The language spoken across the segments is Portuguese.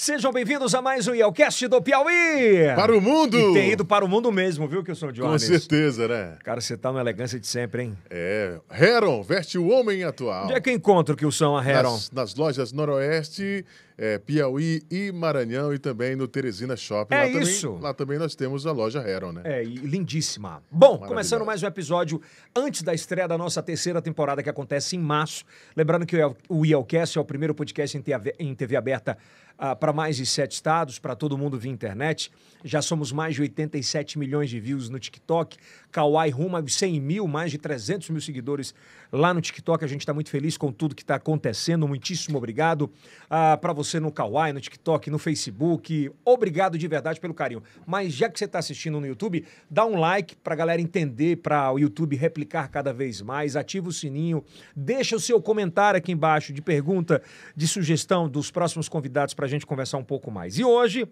Sejam bem-vindos a mais um Yelcast do Piauí! Para o mundo! E tem ido para o mundo mesmo, viu, que eu sou de Com certeza, né? Cara, você tá na elegância de sempre, hein? É. Heron, veste o homem atual. Onde é que encontro que o são a é Heron? Nas, nas lojas Noroeste, é, Piauí e Maranhão e também no Teresina Shopping. É lá isso. Também, lá também nós temos a loja Heron, né? É, e lindíssima. Bom, começando mais um episódio antes da estreia da nossa terceira temporada que acontece em março. Lembrando que o Yelcast é o primeiro podcast em TV aberta ah, para mais de sete estados, para todo mundo via internet. Já somos mais de 87 milhões de views no TikTok. Kawaii rumo a 100 mil, mais de 300 mil seguidores Lá no TikTok a gente está muito feliz com tudo que está acontecendo. Muitíssimo obrigado ah, para você no Kawaii, no TikTok, no Facebook. Obrigado de verdade pelo carinho. Mas já que você está assistindo no YouTube, dá um like para a galera entender, para o YouTube replicar cada vez mais. Ativa o sininho, deixa o seu comentário aqui embaixo de pergunta, de sugestão dos próximos convidados para a gente conversar um pouco mais. E hoje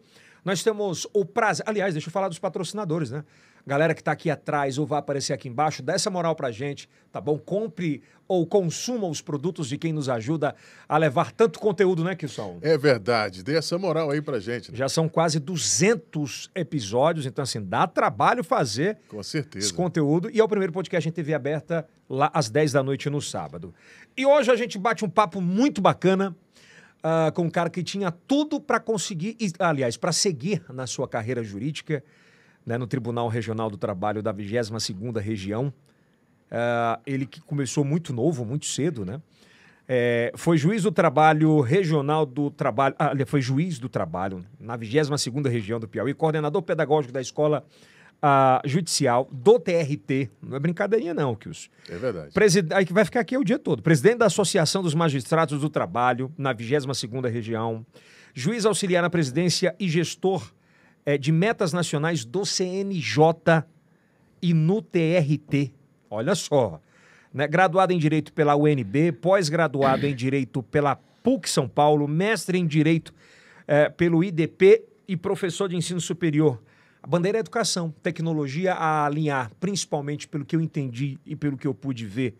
nós temos o prazer. Aliás, deixa eu falar dos patrocinadores, né? Galera que está aqui atrás ou vai aparecer aqui embaixo, dá essa moral para gente, tá bom? Compre ou consuma os produtos de quem nos ajuda a levar tanto conteúdo, né, Kisson? É verdade. Dê essa moral aí pra gente. Né? Já são quase 200 episódios, então assim, dá trabalho fazer Com certeza. esse conteúdo. E é o primeiro podcast em TV aberta lá às 10 da noite no sábado. E hoje a gente bate um papo muito bacana uh, com um cara que tinha tudo para conseguir, aliás, para seguir na sua carreira jurídica, né, no Tribunal Regional do Trabalho da 22ª Região. Ah, ele que começou muito novo, muito cedo, né? É, foi juiz do trabalho regional do trabalho, ah, foi juiz do trabalho na 22ª região do Piauí, coordenador pedagógico da escola ah, judicial do TRT. Não é brincadeirinha não, Kius. É verdade. Presid... Aí que vai ficar aqui o dia todo. Presidente da Associação dos Magistrados do Trabalho na 22ª região, juiz auxiliar na presidência e gestor é, de metas nacionais do CNJ e no TRT. Olha só. Né? Graduado em Direito pela UNB, pós-graduado em Direito pela PUC São Paulo, mestre em Direito é, pelo IDP e professor de ensino superior. A bandeira é a educação, tecnologia a alinhar, principalmente pelo que eu entendi e pelo que eu pude ver.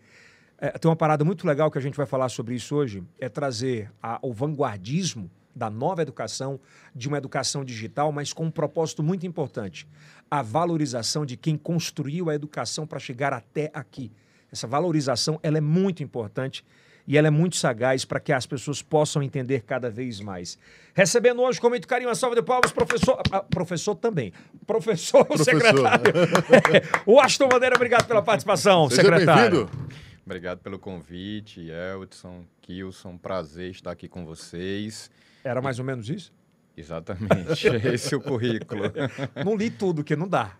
É, tem uma parada muito legal que a gente vai falar sobre isso hoje, é trazer a, o vanguardismo da nova educação, de uma educação digital, mas com um propósito muito importante: a valorização de quem construiu a educação para chegar até aqui. Essa valorização ela é muito importante e ela é muito sagaz para que as pessoas possam entender cada vez mais. Recebendo hoje com muito carinho a salva de palmas, professor. Ah, ah, professor também. Professor, professor. secretário. o Aston Madeira, obrigado pela participação, Seja secretário. Obrigado pelo convite, Elton, Kilson. Prazer estar aqui com vocês. Era mais ou menos isso? Exatamente. É esse é o currículo. não li tudo, que não dá.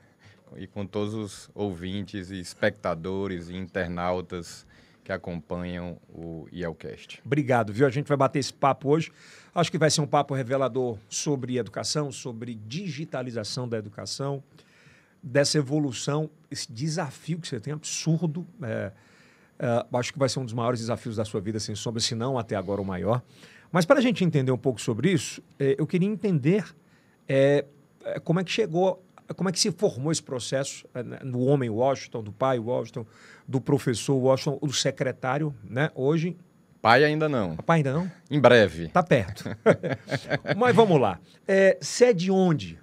E com todos os ouvintes e espectadores e internautas que acompanham o IELCast. Obrigado, viu? A gente vai bater esse papo hoje. Acho que vai ser um papo revelador sobre educação, sobre digitalização da educação, dessa evolução, esse desafio que você tem, absurdo. É, é, acho que vai ser um dos maiores desafios da sua vida, sem sombra, se não até agora o maior. Mas para a gente entender um pouco sobre isso, é, eu queria entender é, é, como é que chegou, como é que se formou esse processo eh, do homem Washington, do pai Washington, do professor Washington, do secretário, né? Hoje. Pai ainda não. Ah, pai ainda não? Em breve. Está perto. Mas vamos lá. Você é de onde?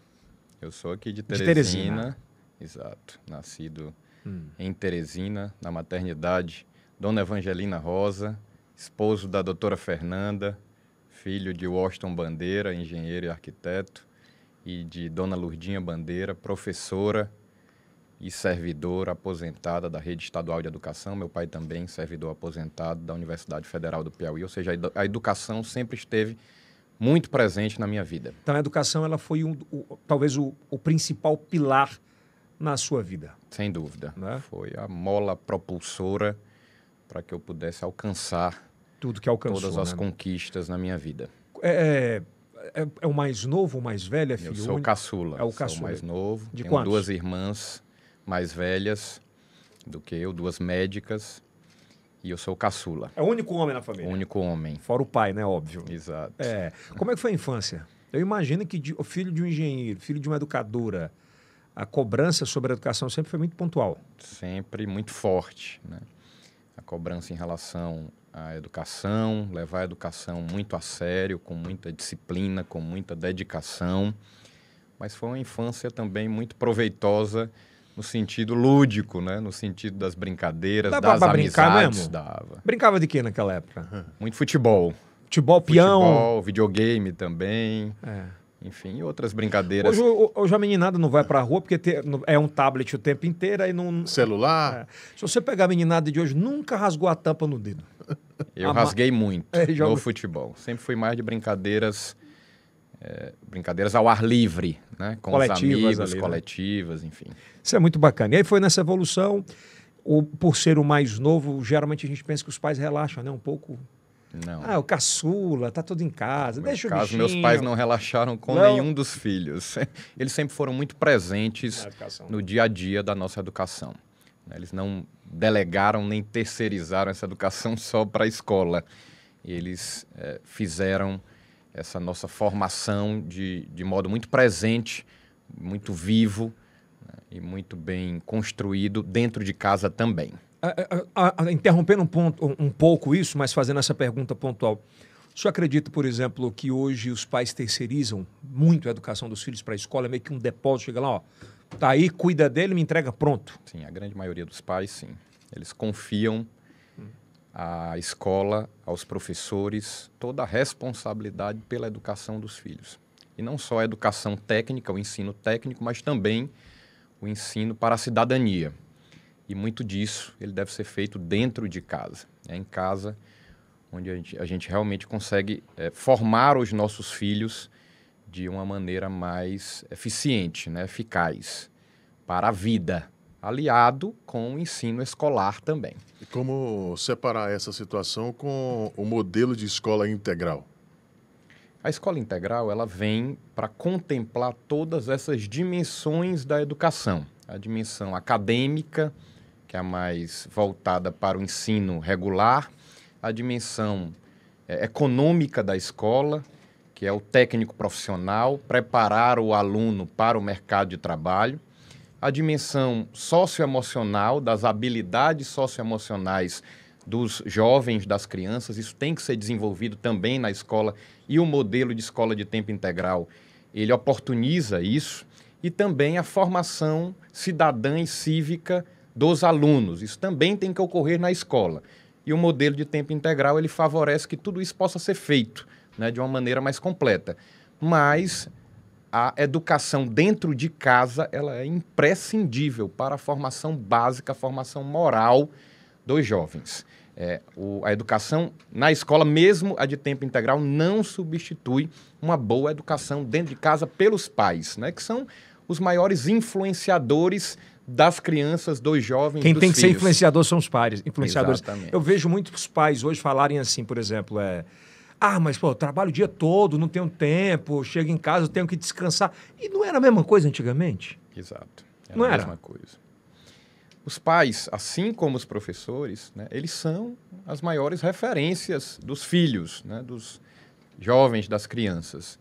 Eu sou aqui de Teresina. De Teresina. Exato. Nascido hum. em Teresina, na maternidade Dona Evangelina Rosa, esposo da doutora Fernanda, filho de Washington Bandeira, engenheiro e arquiteto, e de Dona Lurdinha Bandeira, professora e servidora aposentada da Rede Estadual de Educação. Meu pai também servidor aposentado da Universidade Federal do Piauí. Ou seja, a educação sempre esteve muito presente na minha vida. Então, a educação ela foi um, o, talvez o, o, principal pilar na sua vida. Sem dúvida. Né? Foi a mola propulsora para que eu pudesse alcançar tudo que alcançou. Todas as né? conquistas na minha vida. É, é, é, é o mais novo, o mais velho, é filho Eu é sou o caçula. É o caçula. Sou o mais novo. De tenho duas irmãs mais velhas do que eu, duas médicas. E eu sou o caçula. É o único homem na família? O único homem. Fora o pai, né? Óbvio. Exato. É. Como é que foi a infância? Eu imagino que de, o filho de um engenheiro, filho de uma educadora, a cobrança sobre a educação sempre foi muito pontual. Sempre muito forte, né? A cobrança em relação a educação, levar a educação muito a sério, com muita disciplina, com muita dedicação. Mas foi uma infância também muito proveitosa no sentido lúdico, né? No sentido das brincadeiras, dava das brincar amizades. Mesmo? Dava. Brincava de quê naquela época? Muito futebol. Futebol, peão. Futebol, videogame também. É. Enfim, outras brincadeiras. Hoje, hoje a meninada não vai pra rua porque é um tablet o tempo inteiro e não... Celular. É. Se você pegar a meninada de hoje, nunca rasgou a tampa no dedo. Eu rasguei muito é, joga... no futebol. Sempre fui mais de brincadeiras, é, brincadeiras ao ar livre, né? Com coletivas os amigos, ali, né? coletivas, né? enfim. Isso é muito bacana. E aí foi nessa evolução, o por ser o mais novo, geralmente a gente pensa que os pais relaxam, né? Um pouco. Não. Ah, o caçula, tá tudo em casa, no deixa o caso, meus pais não relaxaram com não. nenhum dos filhos. Eles sempre foram muito presentes no dia a dia da nossa educação. Né? Eles não delegaram nem terceirizaram essa educação só para a escola. Eles é, fizeram essa nossa formação de, de modo muito presente, muito vivo né, e muito bem construído dentro de casa também. A, a, a, interrompendo um, ponto, um pouco isso, mas fazendo essa pergunta pontual. O senhor acredita, por exemplo, que hoje os pais terceirizam muito a educação dos filhos para a escola? É meio que um depósito, chega lá, ó, tá aí, cuida dele, me entrega pronto. Sim, a grande maioria dos pais, sim. Eles confiam à escola, aos professores, toda a responsabilidade pela educação dos filhos. E não só a educação técnica, o ensino técnico, mas também o ensino para a cidadania. E muito disso ele deve ser feito dentro de casa. É em casa onde a gente, a gente realmente consegue é, formar os nossos filhos de uma maneira mais eficiente, né, eficaz para a vida, aliado com o ensino escolar também. E como separar essa situação com o modelo de escola integral? A escola integral ela vem para contemplar todas essas dimensões da educação, a dimensão acadêmica, que é a mais voltada para o ensino regular, a dimensão é, econômica da escola, que é o técnico profissional, preparar o aluno para o mercado de trabalho, a dimensão socioemocional, das habilidades socioemocionais dos jovens, das crianças, isso tem que ser desenvolvido também na escola e o modelo de escola de tempo integral, ele oportuniza isso e também a formação cidadã e cívica dos alunos. Isso também tem que ocorrer na escola. E o modelo de tempo integral, ele favorece que tudo isso possa ser feito né, de uma maneira mais completa. Mas a educação dentro de casa ela é imprescindível para a formação básica, a formação moral dos jovens. É, o, a educação na escola, mesmo a de tempo integral, não substitui uma boa educação dentro de casa pelos pais, né, que são os maiores influenciadores das crianças, dos jovens. Quem dos tem que ser influenciador são os pais. influenciadores. Exatamente. Eu vejo muitos pais hoje falarem assim, por exemplo, é, ah, mas pô, eu trabalho o dia todo, não tenho tempo, chego em casa, tenho que descansar. E não era a mesma coisa antigamente? Exato. Era não a era? mesma coisa. Os pais, assim como os professores, né, eles são as maiores referências dos filhos, né, dos jovens, das crianças.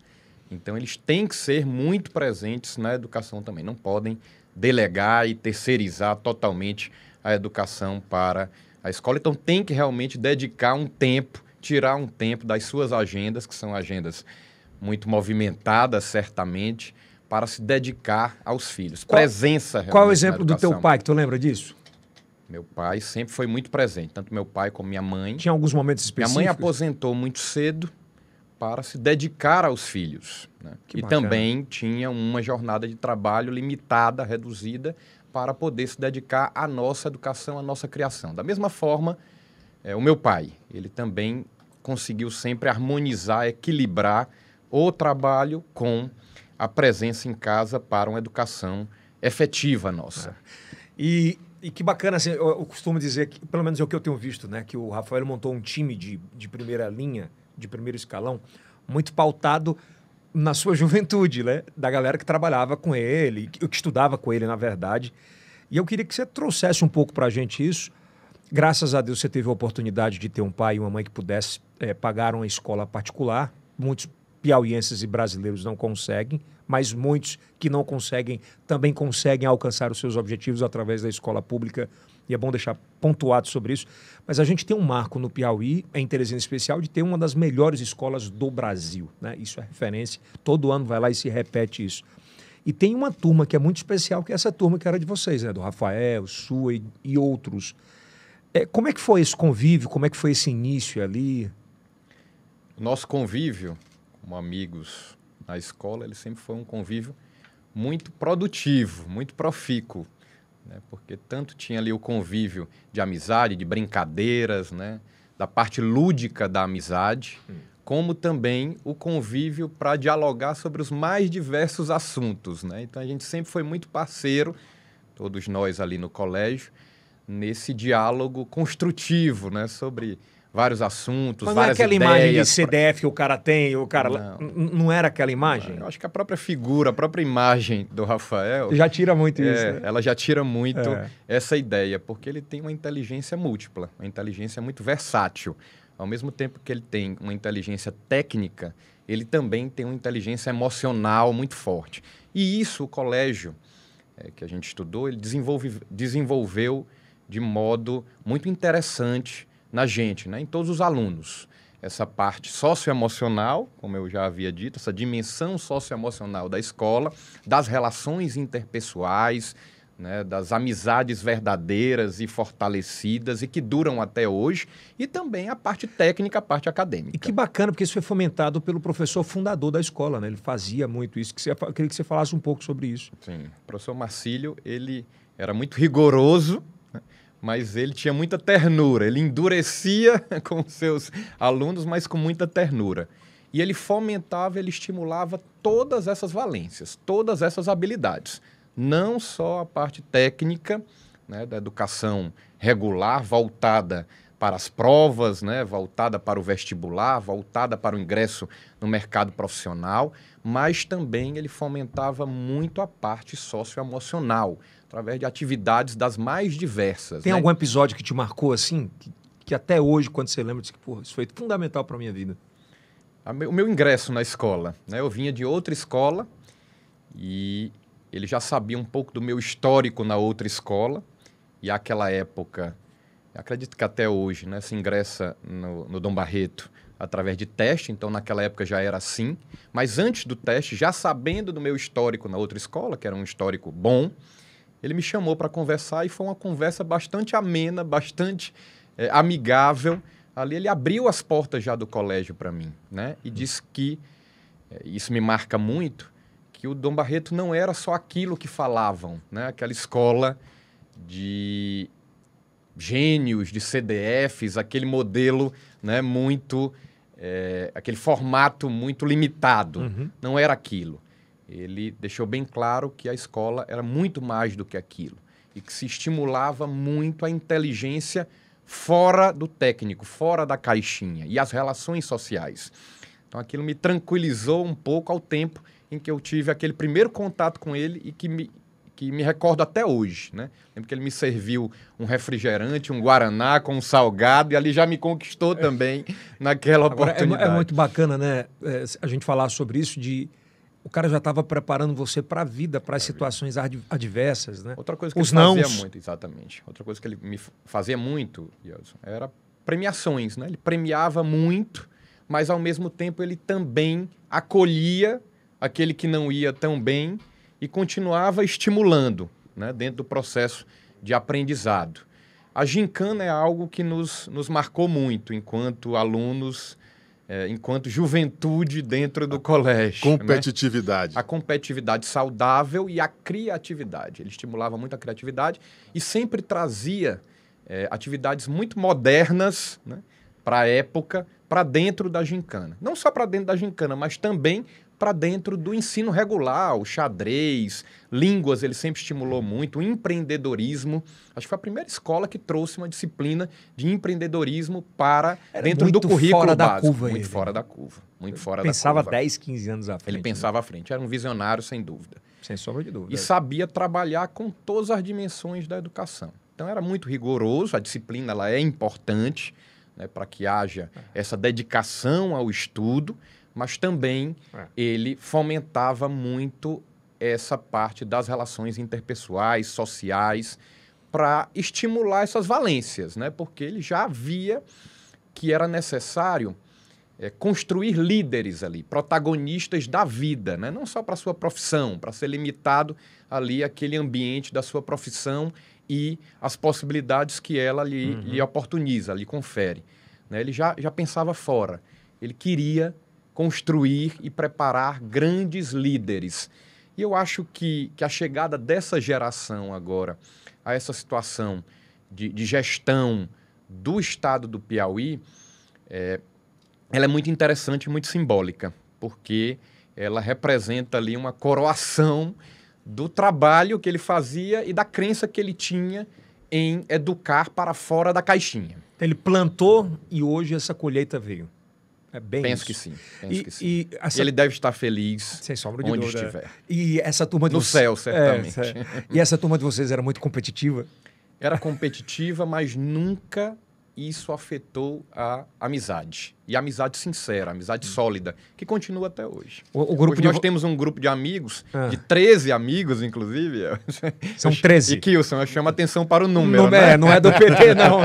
Então, eles têm que ser muito presentes na educação também. Não podem delegar e terceirizar totalmente a educação para a escola. Então, tem que realmente dedicar um tempo tirar um tempo das suas agendas, que são agendas muito movimentadas, certamente, para se dedicar aos filhos. Qual, Presença. Qual o exemplo do teu pai, que tu lembra disso? Meu pai sempre foi muito presente, tanto meu pai como minha mãe. Tinha alguns momentos específicos? Minha mãe aposentou muito cedo para se dedicar aos filhos. Né? E bacana. também tinha uma jornada de trabalho limitada, reduzida, para poder se dedicar à nossa educação, à nossa criação. Da mesma forma, é, o meu pai, ele também conseguiu sempre harmonizar, equilibrar o trabalho com a presença em casa para uma educação efetiva nossa. E, e que bacana, assim, eu, eu, costumo dizer, que, pelo menos é o que eu tenho visto, né? Que o Rafael montou um time de, de primeira linha, de primeiro escalão, muito pautado na sua juventude, né? Da galera que trabalhava com ele, que, que estudava com ele, na verdade. E eu queria que você trouxesse um pouco para a gente isso, Graças a Deus você teve a oportunidade de ter um pai e uma mãe que pudesse é, pagar uma escola particular. Muitos piauienses e brasileiros não conseguem, mas muitos que não conseguem também conseguem alcançar os seus objetivos através da escola pública. E é bom deixar pontuado sobre isso. Mas a gente tem um marco no Piauí, em é Teresina especial, de ter uma das melhores escolas do Brasil. Né? Isso é referência. Todo ano vai lá e se repete isso. E tem uma turma que é muito especial, que é essa turma que era de vocês, né? Do Rafael, Sua e, e outros. É, como é que foi esse convívio? Como é que foi esse início ali? Nosso convívio como amigos na escola, ele sempre foi um convívio muito produtivo, muito profícuo, né? porque tanto tinha ali o convívio de amizade, de brincadeiras, né? da parte lúdica da amizade, hum. como também o convívio para dialogar sobre os mais diversos assuntos. Né? Então a gente sempre foi muito parceiro, todos nós ali no colégio, nesse diálogo construtivo, né? Sobre vários assuntos, Mas várias ideias. não é aquela ideias, imagem de CDF que o cara tem, o cara... Não, não era aquela imagem? Eu acho que a própria figura, a própria imagem do Rafael... Já tira muito é, isso, né? Ela já tira muito é. essa ideia, porque ele tem uma inteligência múltipla, uma inteligência muito versátil. Ao mesmo tempo que ele tem uma inteligência técnica, ele também tem uma inteligência emocional muito forte. E isso o colégio é, que a gente estudou, ele desenvolve, desenvolveu de modo muito interessante na gente, né? em todos os alunos. Essa parte socioemocional, como eu já havia dito, essa dimensão socioemocional da escola, das relações interpessoais, né, das amizades verdadeiras e fortalecidas e que duram até hoje, e também a parte técnica, a parte acadêmica. E que bacana, porque isso foi fomentado pelo professor fundador da escola, né? ele fazia muito isso. Que você, queria que você falasse um pouco sobre isso. Sim, o professor Marcílio, ele era muito rigoroso mas ele tinha muita ternura. Ele endurecia com seus alunos, mas com muita ternura. E ele fomentava, ele estimulava todas essas valências, todas essas habilidades. Não só a parte técnica, né, da educação regular, voltada para as provas, né, voltada para o vestibular, voltada para o ingresso no mercado profissional, mas também ele fomentava muito a parte socioemocional, através de atividades das mais diversas. Tem né? algum episódio que te marcou assim, que, que até hoje, quando você lembra, disse que, isso foi fundamental para a minha vida? o meu ingresso na escola, né? Eu vinha de outra escola e ele já sabia um pouco do meu histórico na outra escola e aquela época, acredito que até hoje, né? Se ingressa no, no Dom Barreto através de teste, então naquela época já era assim. Mas antes do teste, já sabendo do meu histórico na outra escola, que era um histórico bom, ele me chamou para conversar e foi uma conversa bastante amena, bastante é, amigável. Ali ele abriu as portas já do colégio para mim, né? E hum. disse que eh, isso me marca muito, que o Dom Barreto não era só aquilo que falavam, né? Aquela escola de gênios, de CDFs, aquele modelo, né? Muito é, aquele formato muito limitado. Uhum. Não era aquilo ele deixou bem claro que a escola era muito mais do que aquilo e que se estimulava muito a inteligência fora do técnico, fora da caixinha e as relações sociais. Então aquilo me tranquilizou um pouco ao tempo em que eu tive aquele primeiro contato com ele e que me, que me recordo até hoje, né? Lembro que ele me serviu um refrigerante, um guaraná com um salgado e ali já me conquistou também naquela Agora, é é oportunidade. É, é, muito bacana, né? É, a gente falar sobre isso de o cara já estava preparando você para a vida, para as situações ad adversas, né? Outra coisa que Os ele nãos. fazia muito, exatamente. Outra coisa que ele me fazia muito, Yelson, era premiações, né? Ele premiava muito, mas ao mesmo tempo ele também acolhia aquele que não ia tão bem e continuava estimulando, né? Dentro do processo de aprendizado. A gincana é algo que nos, nos marcou muito enquanto alunos é, enquanto juventude dentro do a colégio. Né? Competitividade. Né? A competitividade saudável e a criatividade. Ele estimulava muito a criatividade e sempre trazia é, atividades muito modernas né, para a época, para dentro da gincana. Não só para dentro da gincana, mas também para dentro do ensino regular, o xadrez, línguas, ele sempre estimulou muito, o empreendedorismo. Acho que foi a primeira escola que trouxe uma disciplina de empreendedorismo para Era dentro do currículo fora da básico. Curva, muito ele. fora da curva. Muito fora pensava da curva. Pensava 10, 15 anos à frente. Ele né? pensava né? à frente. Era um visionário, sem dúvida. Sem sombra de dúvida. E sabia trabalhar com todas as dimensões da educação. Então era muito rigoroso, a disciplina ela é importante né, para que haja é. essa dedicação ao estudo, mas também é. ele fomentava muito essa parte das relações interpessoais, sociais, para estimular essas valências, né? Porque ele já via que era necessário é, construir líderes ali, protagonistas da vida, né? não só para sua profissão, para ser limitado ali aquele ambiente da sua profissão e as possibilidades que ela lhe, uhum. lhe oportuniza, lhe confere. Né? Ele já, já pensava fora, ele queria construir e preparar grandes líderes. E eu acho que, que a chegada dessa geração agora a essa situação de, de gestão do estado do Piauí, é, ela é muito interessante e muito simbólica, porque ela representa ali uma coroação do trabalho que ele fazia e da crença que ele tinha em educar para fora da caixinha. Ele plantou e hoje essa colheita veio. É bem Penso isso. que sim. Penso e, que sim. E essa... Ele deve estar feliz Sem sombra de onde dúvida. estiver. E essa turma de No céu, certamente. É, e essa turma de vocês era muito competitiva? Era competitiva, mas nunca isso afetou a amizade. E a amizade sincera, a amizade hum. sólida, que continua até hoje. O, o grupo hoje nós temos um grupo de amigos, ah. de 13 amigos, inclusive. São 13. E Kilson, eu chamo atenção para o número. Não, é, né? é, não é do PT, não.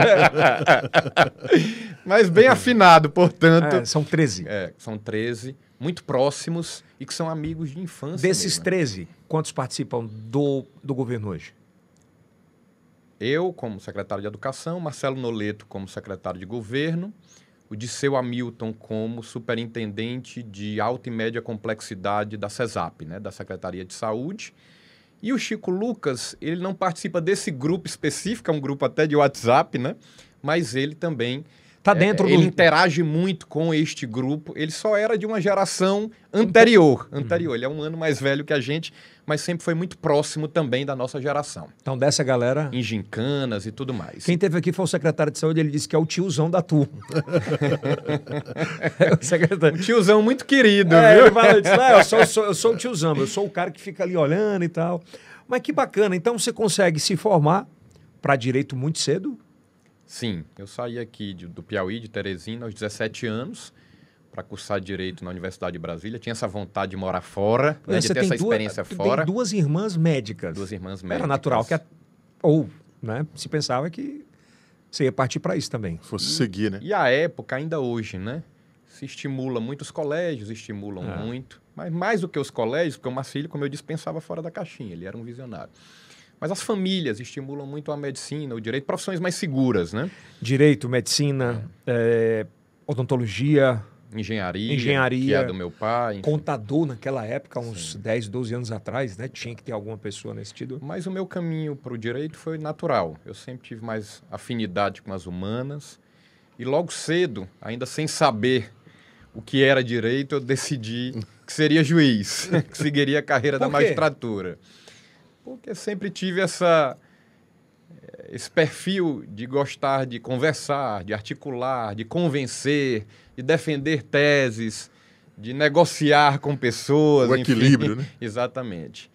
Mas bem afinado, portanto. É, são 13. É, são 13, muito próximos e que são amigos de infância. Desses mesmo. 13, quantos participam do, do governo hoje? eu como secretário de Educação, Marcelo Noleto como secretário de Governo, o Disseu Hamilton como superintendente de alta e média complexidade da CESAP, né, da Secretaria de Saúde. E o Chico Lucas, ele não participa desse grupo específico, é um grupo até de WhatsApp, né? Mas ele também Tá é, dentro é, do... Ele interage muito com este grupo. Ele só era de uma geração anterior. Uhum. Anterior. Uhum. Ele é um ano mais velho que a gente, mas sempre foi muito próximo também da nossa geração. Então, dessa galera. Em gincanas e tudo mais. Quem teve aqui foi o secretário de saúde, ele disse que é o tiozão da turma. é o secretário. Um tiozão muito querido, é, viu? Ele fala, ah, eu, sou, sou, eu sou o tiozão, eu sou o cara que fica ali olhando e tal. Mas que bacana. Então, você consegue se formar para direito muito cedo, Sim, eu saí aqui de, do Piauí, de Teresina, aos 17 anos, para cursar Direito na Universidade de Brasília. Tinha essa vontade de morar fora, né, de ter essa duas, experiência fora. Tem duas irmãs médicas. Duas irmãs médicas. Era natural que... A, ou, né, se pensava que você ia partir para isso também. Fosse seguir, né? E a época, ainda hoje, né? Se estimula muito, os colégios estimulam é. muito. Mas mais do que os colégios, porque o Marcílio, como eu disse, pensava fora da caixinha, ele era um visionário. Mas as famílias estimulam muito a medicina, o direito, profissões mais seguras, né? Direito, medicina, é. É, odontologia. Engenharia, engenharia, que é do meu pai. Enfim. Contador naquela época, uns Sim. 10, 12 anos atrás, né? Tinha que ter alguma pessoa nesse sentido. Mas o meu caminho para o direito foi natural. Eu sempre tive mais afinidade com as humanas. E logo cedo, ainda sem saber o que era direito, eu decidi que seria juiz, que seguiria a carreira da magistratura porque sempre tive essa eh, esse perfil de gostar de conversar, de articular, de convencer, de defender teses, de negociar com pessoas. O enfim. equilíbrio, né? Exatamente.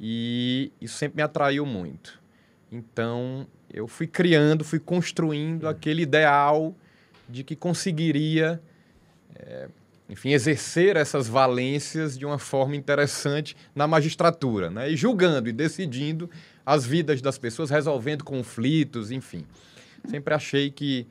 E isso sempre me atraiu muito. Então, eu fui criando, fui construindo é. aquele ideal de que conseguiria é, enfim, exercer essas valências de uma forma interessante na magistratura, né? E julgando e decidindo as vidas das pessoas, resolvendo conflitos, enfim. Sempre achei que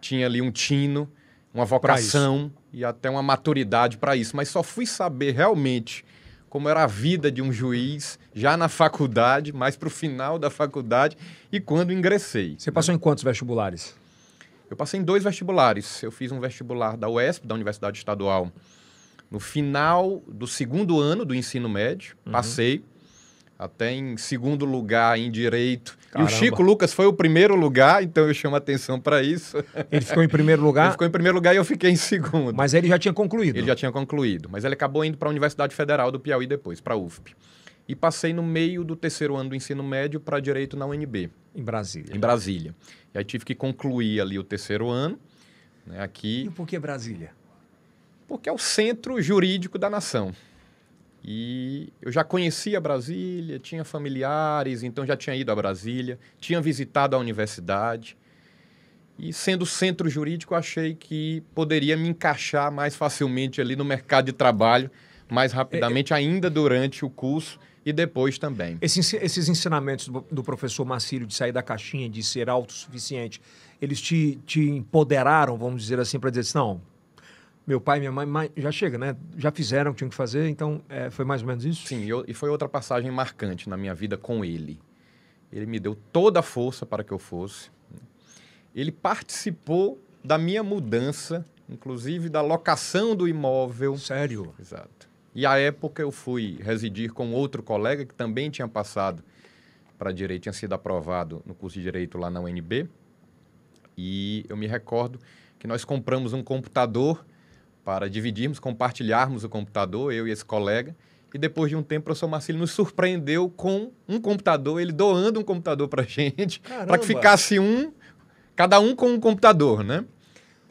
tinha ali um tino, uma vocação e até uma maturidade para isso, mas só fui saber realmente como era a vida de um juiz já na faculdade, mais para o final da faculdade e quando ingressei. Você né? passou em quantos vestibulares? Eu passei em dois vestibulares. Eu fiz um vestibular da UESP, da Universidade Estadual, no final do segundo ano do ensino médio. Uhum. Passei até em segundo lugar em direito. Caramba. E o Chico Lucas foi o primeiro lugar, então eu chamo atenção para isso. Ele ficou em primeiro lugar? Ele ficou em primeiro lugar e eu fiquei em segundo. Mas ele já tinha concluído? Ele já tinha concluído, mas ele acabou indo para a Universidade Federal do Piauí depois, para a UFP e passei no meio do terceiro ano do ensino médio para direito na UNB. Em Brasília. Em Brasília. E aí tive que concluir ali o terceiro ano, né, aqui. E por que Brasília? Porque é o centro jurídico da nação. E eu já conhecia Brasília, tinha familiares, então já tinha ido a Brasília, tinha visitado a universidade. E sendo centro jurídico, achei que poderia me encaixar mais facilmente ali no mercado de trabalho, mais é, é. rapidamente, é, ainda durante o curso, e depois também. Esses, esses ensinamentos do, do, professor Marcílio de sair da caixinha, de ser autossuficiente, eles te, te empoderaram, vamos dizer assim, para dizer assim, não, meu pai e minha mãe já chega, né? Já fizeram o que tinham que fazer, então é, foi mais ou menos isso? Sim, eu, e foi outra passagem marcante na minha vida com ele. Ele me deu toda a força para que eu fosse. Ele participou da minha mudança, inclusive da locação do imóvel. Sério? Exato. E à época eu fui residir com outro colega que também tinha passado para direito, tinha sido aprovado no curso de direito lá na UNB. E eu me recordo que nós compramos um computador para dividirmos, compartilharmos o computador, eu e esse colega. E depois de um tempo, o professor Marcílio nos surpreendeu com um computador, ele doando um computador para gente, para que ficasse um, cada um com um computador, né?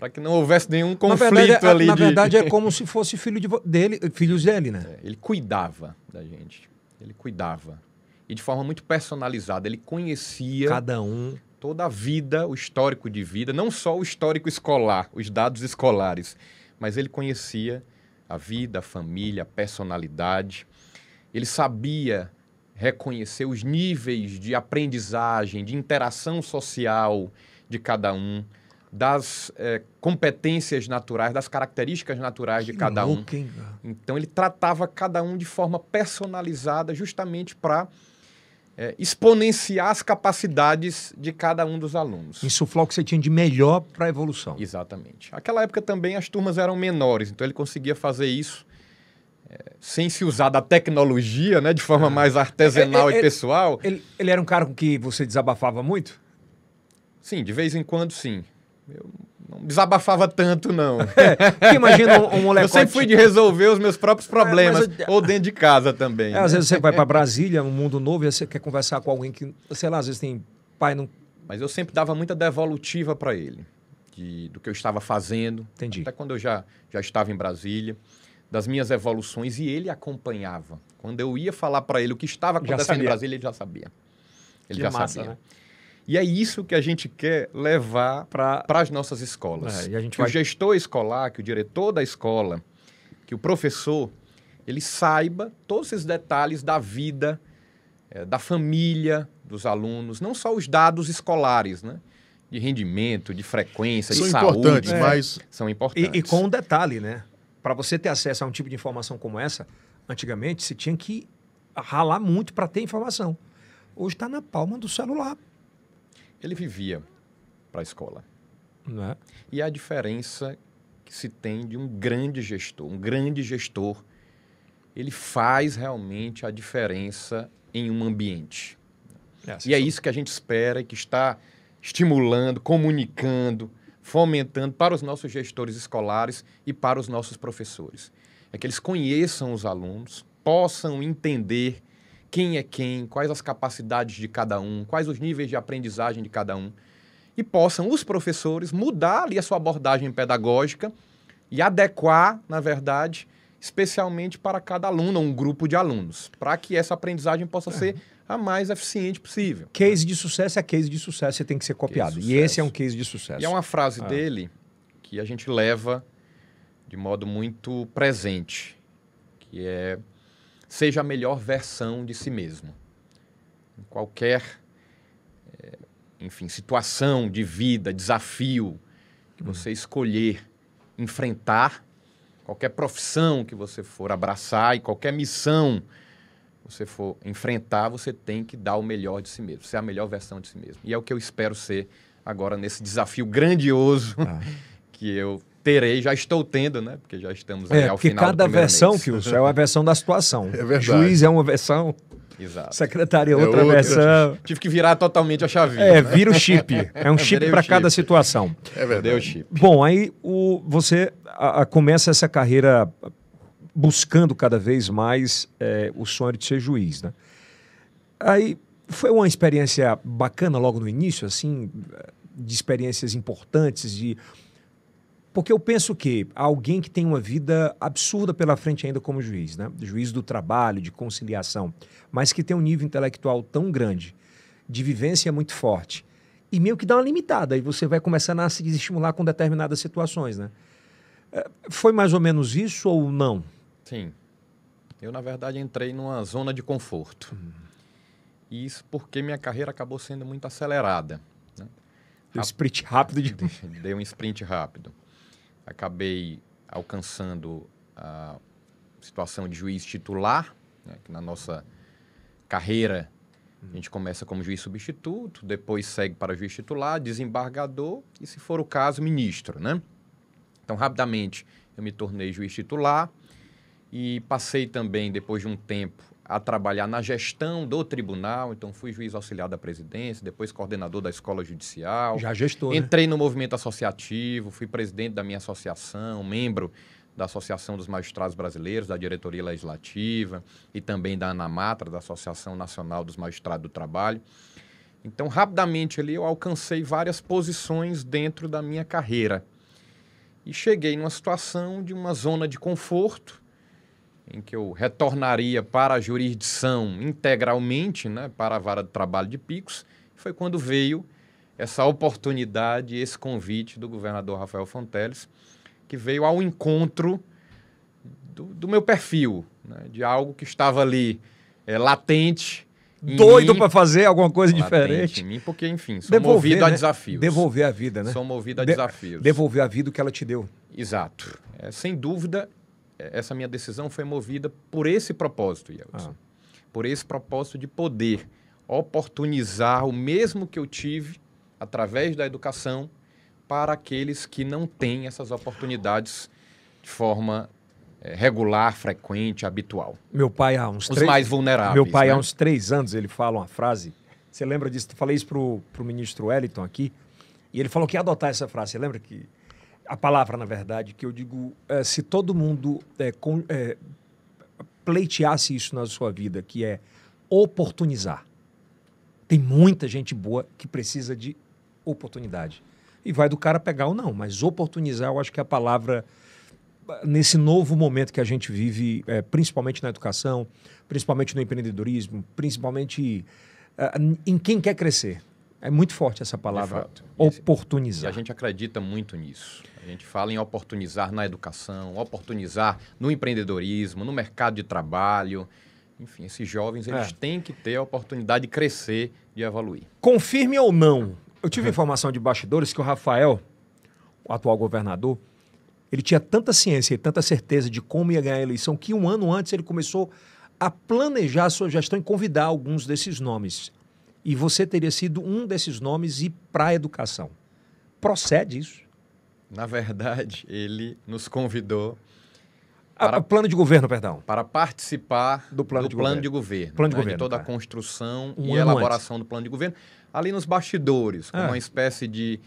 Para que não houvesse nenhum conflito na verdade, é, ali. Na de... verdade, é como se fosse filho de, dele, filhos dele, né? É, ele cuidava da gente. Ele cuidava. E de forma muito personalizada. Ele conhecia. Cada um. Toda a vida, o histórico de vida, não só o histórico escolar, os dados escolares, mas ele conhecia a vida, a família, a personalidade. Ele sabia reconhecer os níveis de aprendizagem, de interação social de cada um das é, competências naturais, das características naturais que de cada louco, um. Hein? Então ele tratava cada um de forma personalizada, justamente para é, eh, exponenciar as capacidades de cada um dos alunos. Insuflar o que você tinha de melhor para a evolução. Exatamente. Aquela época também as turmas eram menores, então ele conseguia fazer isso é, sem se usar da tecnologia, né, de forma ah. mais artesanal é, é, e é, pessoal. Ele, ele, era um cara com que você desabafava muito? Sim, de vez em quando sim. Eu não desabafava tanto, não. É, imagina um, um molecote... Eu sempre fui de resolver os meus próprios é, problemas, é, eu... ou dentro de casa também. É, às né? vezes você vai para Brasília, um mundo novo, e você quer conversar com alguém que, sei lá, às vezes tem pai não... Mas eu sempre dava muita devolutiva para ele, de, do que eu estava fazendo. Entendi. Até quando eu já, já estava em Brasília, das minhas evoluções, e ele acompanhava. Quando eu ia falar para ele o que estava acontecendo em Brasília, ele já sabia. Ele que já massa, sabia. Né? E é isso que a gente quer levar para as nossas escolas. É, e a gente que vai... o gestor escolar, que o diretor da escola, que o professor, ele saiba todos esses detalhes da vida, é, da família dos alunos, não só os dados escolares, né? De rendimento, de frequência, são de saúde. São importantes, né? mas... São importantes. E, e com um detalhe, né? Para você ter acesso a um tipo de informação como essa, antigamente se tinha que ralar muito para ter informação. Hoje está na palma do celular ele vivia para a escola. É? E a diferença que se tem de um grande gestor, um grande gestor, ele faz realmente a diferença em um ambiente. É, assim e é isso que a gente espera que está estimulando, comunicando, fomentando para os nossos gestores escolares e para os nossos professores. É que eles conheçam os alunos, possam entender quem é quem, quais as capacidades de cada um, quais os níveis de aprendizagem de cada um, e possam os professores mudar ali a sua abordagem pedagógica e adequar, na verdade, especialmente para cada aluno, um grupo de alunos, para que essa aprendizagem possa é. ser a mais eficiente possível. Né? Case de sucesso é case de sucesso e tem que ser copiado. E esse é um case de sucesso. E é uma frase ah. dele que a gente leva de modo muito presente, que é seja a melhor versão de si mesmo. Em qualquer, eh, enfim, situação de vida, desafio que uhum. você escolher enfrentar, qualquer profissão que você for abraçar e qualquer missão que você for enfrentar, você tem que dar o melhor de si mesmo, ser a melhor versão de si mesmo. E é o que eu espero ser agora nesse desafio grandioso ah. que eu terei, já estou tendo, né? Porque já estamos é, ao final cada versão, mês. Filso, é uma versão da situação. É verdade. Juiz é uma versão. Exato. Secretária é, é outra, outra versão. Tive que virar totalmente a chavinha. É, né? vira o chip. É um chip para cada situação. É verdade. o chip. Bom, aí o, você a, a, começa essa carreira buscando cada vez mais é, o sonho de ser juiz, né? Aí foi uma experiência bacana logo no início, assim, de experiências importantes, de porque eu penso que alguém que tem uma vida absurda pela frente ainda como juiz, né? Juiz do trabalho, de conciliação, mas que tem um nível intelectual tão grande, de vivência muito forte, e meio que dá uma limitada, e você vai começando a se desestimular com determinadas situações, né? É, foi mais ou menos isso ou não? Sim. Eu, na verdade, entrei numa zona de conforto. Hum. E isso porque minha carreira acabou sendo muito acelerada. Né? Deu um sprint rápido. De... um sprint rápido acabei alcançando a situação de juiz titular, né, que na nossa carreira a gente começa como juiz substituto, depois segue para juiz titular, desembargador e, se for o caso, ministro, né? Então, rapidamente, eu me tornei juiz titular e passei também, depois de um tempo, a trabalhar na gestão do tribunal, então fui juiz auxiliar da presidência, depois coordenador da escola judicial. Já gestor. Né? Entrei né? no movimento associativo, fui presidente da minha associação, membro da Associação dos Magistrados Brasileiros, da Diretoria Legislativa e também da Anamatra, da Associação Nacional dos Magistrados do Trabalho. Então, rapidamente ali eu alcancei várias posições dentro da minha carreira. E cheguei numa situação de uma zona de conforto, em que eu retornaria para a jurisdição integralmente, né, para a vara de trabalho de Picos, foi quando veio essa oportunidade, esse convite do governador Rafael Fonteles, que veio ao encontro do, do meu perfil, né, de algo que estava ali é, latente. Doido para fazer alguma coisa diferente. Em mim, porque, enfim, sou devolver, movido né? a desafios. Devolver a vida, né? Sou movido a de desafios. Devolver a vida o que ela te deu. Exato. É, sem dúvida, é, essa minha decisão foi movida por esse propósito, Yeltsin. Ah. Por esse propósito de poder oportunizar o mesmo que eu tive através da educação para aqueles que não têm essas oportunidades de forma é, regular, frequente, habitual. Meu pai há uns os três... mais vulneráveis. Meu pai né? há uns três anos ele fala uma frase. Você lembra disso? falei isso pro pro ministro Wellington aqui e ele falou que ia adotar essa frase. Você lembra que a palavra, na verdade, que eu digo, é, se todo mundo é, com, é, pleiteasse isso na sua vida, que é oportunizar. Tem muita gente boa que precisa de oportunidade. E vai do cara pegar ou não, mas oportunizar eu acho que é a palavra nesse novo momento que a gente vive, é, principalmente na educação, principalmente no empreendedorismo, principalmente é, em quem quer crescer. É muito forte essa palavra, oportunizar. E a gente acredita muito nisso. A gente fala em oportunizar na educação, oportunizar no empreendedorismo, no mercado de trabalho. Enfim, esses jovens eles é. têm que ter a oportunidade de crescer, e evoluir. Confirme ou não, eu tive uhum. informação de bastidores que o Rafael, o atual governador, ele tinha tanta ciência e tanta certeza de como ia ganhar a eleição que um ano antes ele começou a planejar a sua gestão e convidar alguns desses nomes e você teria sido um desses nomes e para a educação. Procede isso? Na verdade, ele nos convidou para, plano de governo, perdão. Para participar do plano, do de, plano governo. de governo. Plano de né? governo. De toda tá. a construção um e elaboração antes. do plano de governo. Ali nos bastidores, como ah. uma espécie de,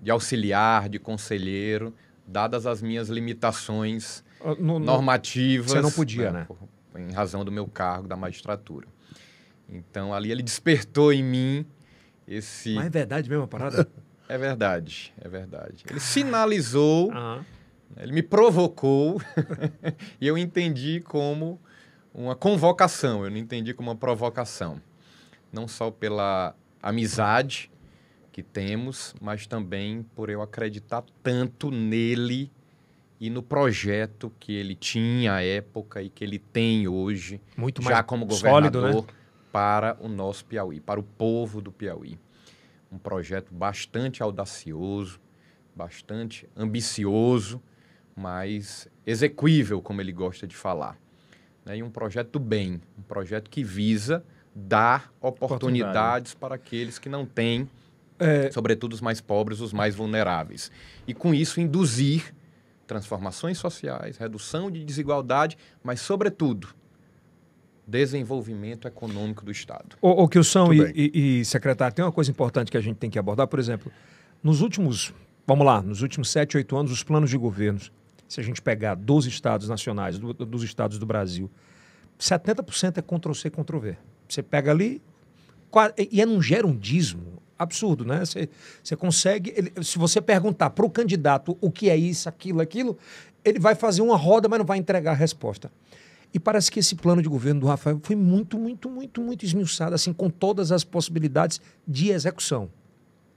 de auxiliar, de conselheiro, dadas as minhas limitações ah, no, no, normativas. Você não podia, né? né? Por, em razão do meu cargo da magistratura. Então ali ele despertou em mim esse. Mas é verdade mesmo a parada? é verdade, é verdade. Ele sinalizou, uhum. ele me provocou e eu entendi como uma convocação, eu não entendi como uma provocação. Não só pela amizade que temos, mas também por eu acreditar tanto nele e no projeto que ele tinha à época e que ele tem hoje, Muito já mais como governador. Sólido, né? para o nosso Piauí, para o povo do Piauí. Um projeto bastante audacioso, bastante ambicioso, mas exequível, como ele gosta de falar. Né? E um projeto do bem, um projeto que visa dar oportunidades Oportunidade. para aqueles que não têm, é... sobretudo os mais pobres, os mais vulneráveis. E com isso induzir transformações sociais, redução de desigualdade, mas sobretudo desenvolvimento econômico do Estado. Ô, o Kilson e, e, e secretário, tem uma coisa importante que a gente tem que abordar, por exemplo, nos últimos, vamos lá, nos últimos 7, 8 anos, os planos de governos, se a gente pegar dos estados nacionais, do, dos estados do Brasil, 70% é Ctrl-C, Ctrl-V. Você pega ali, e é, num gerundismo um absurdo, né? Você, você consegue. Ele, se você perguntar para o candidato o que é isso, aquilo, aquilo, ele vai fazer uma roda, mas não vai entregar a resposta. E parece que esse plano de governo do Rafael foi muito, muito, muito, muito esmiuçado, assim, com todas as possibilidades de execução.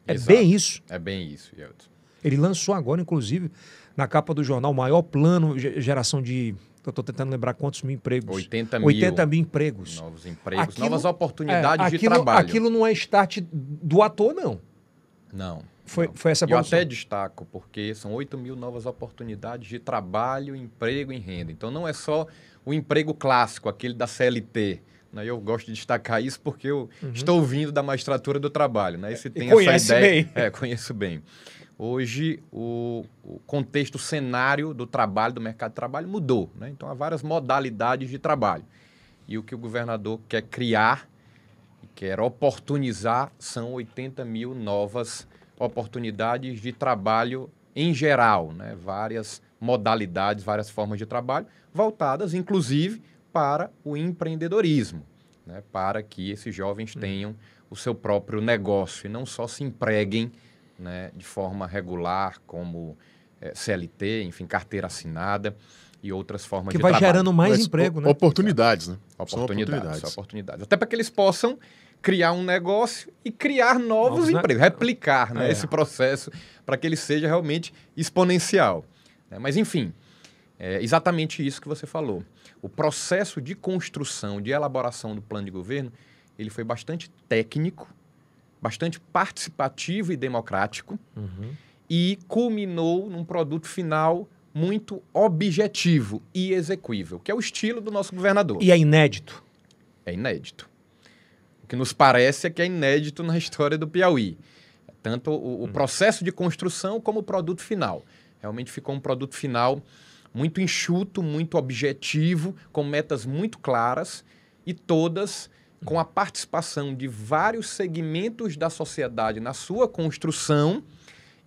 É Exato. É bem isso. É bem isso, Yeltsin. Ele lançou agora, inclusive, na capa do jornal, o maior plano geração de. Eu estou tentando lembrar quantos mil empregos. 80 mil. 80 mil empregos. Novos empregos, aquilo, novas é, oportunidades é, aquilo, de trabalho. Aquilo não é start do ator, não. Não. Foi, não. foi essa Eu até destaco, porque são 8 mil novas oportunidades de trabalho, emprego e renda. Então não é só o emprego clássico, aquele da CLT. Né? Eu gosto de destacar isso porque eu uhum. estou vindo da magistratura do trabalho. Né? E tem e essa ideia. Bem. É, conheço bem. Hoje, o, o, contexto, o cenário do trabalho, do mercado de trabalho mudou. Né? Então, há várias modalidades de trabalho. E o que o governador quer criar quer oportunizar são 80 mil novas oportunidades de trabalho em geral, né? várias modalidades, várias formas de trabalho, voltadas, inclusive, para o empreendedorismo, né? para que esses jovens hum. tenham o seu próprio negócio e não só se empreguem né, de forma regular, como é, eh, CLT, enfim, carteira assinada e outras formas que de trabalho. Que vai gerando mais Mas, emprego, né? Oportunidades, né? Oportunidades, oportunidades. oportunidades. Até para que eles possam criar um negócio e criar novos, novos né? empregos, replicar né, é. esse processo para que ele seja realmente exponencial. Né? Mas, enfim, é exatamente isso que você falou. O processo de construção, de elaboração do plano de governo, ele foi bastante técnico, bastante participativo e democrático, uhum. e culminou num produto final muito objetivo e execuível, que é o estilo do nosso governador. E é inédito? É inédito. O que nos parece é que é inédito na história do Piauí. Tanto o, o uhum. processo de construção como o produto final. Realmente ficou um produto final muito enxuto, muito objetivo, com metas muito claras e todas com a participação de vários segmentos da sociedade na sua construção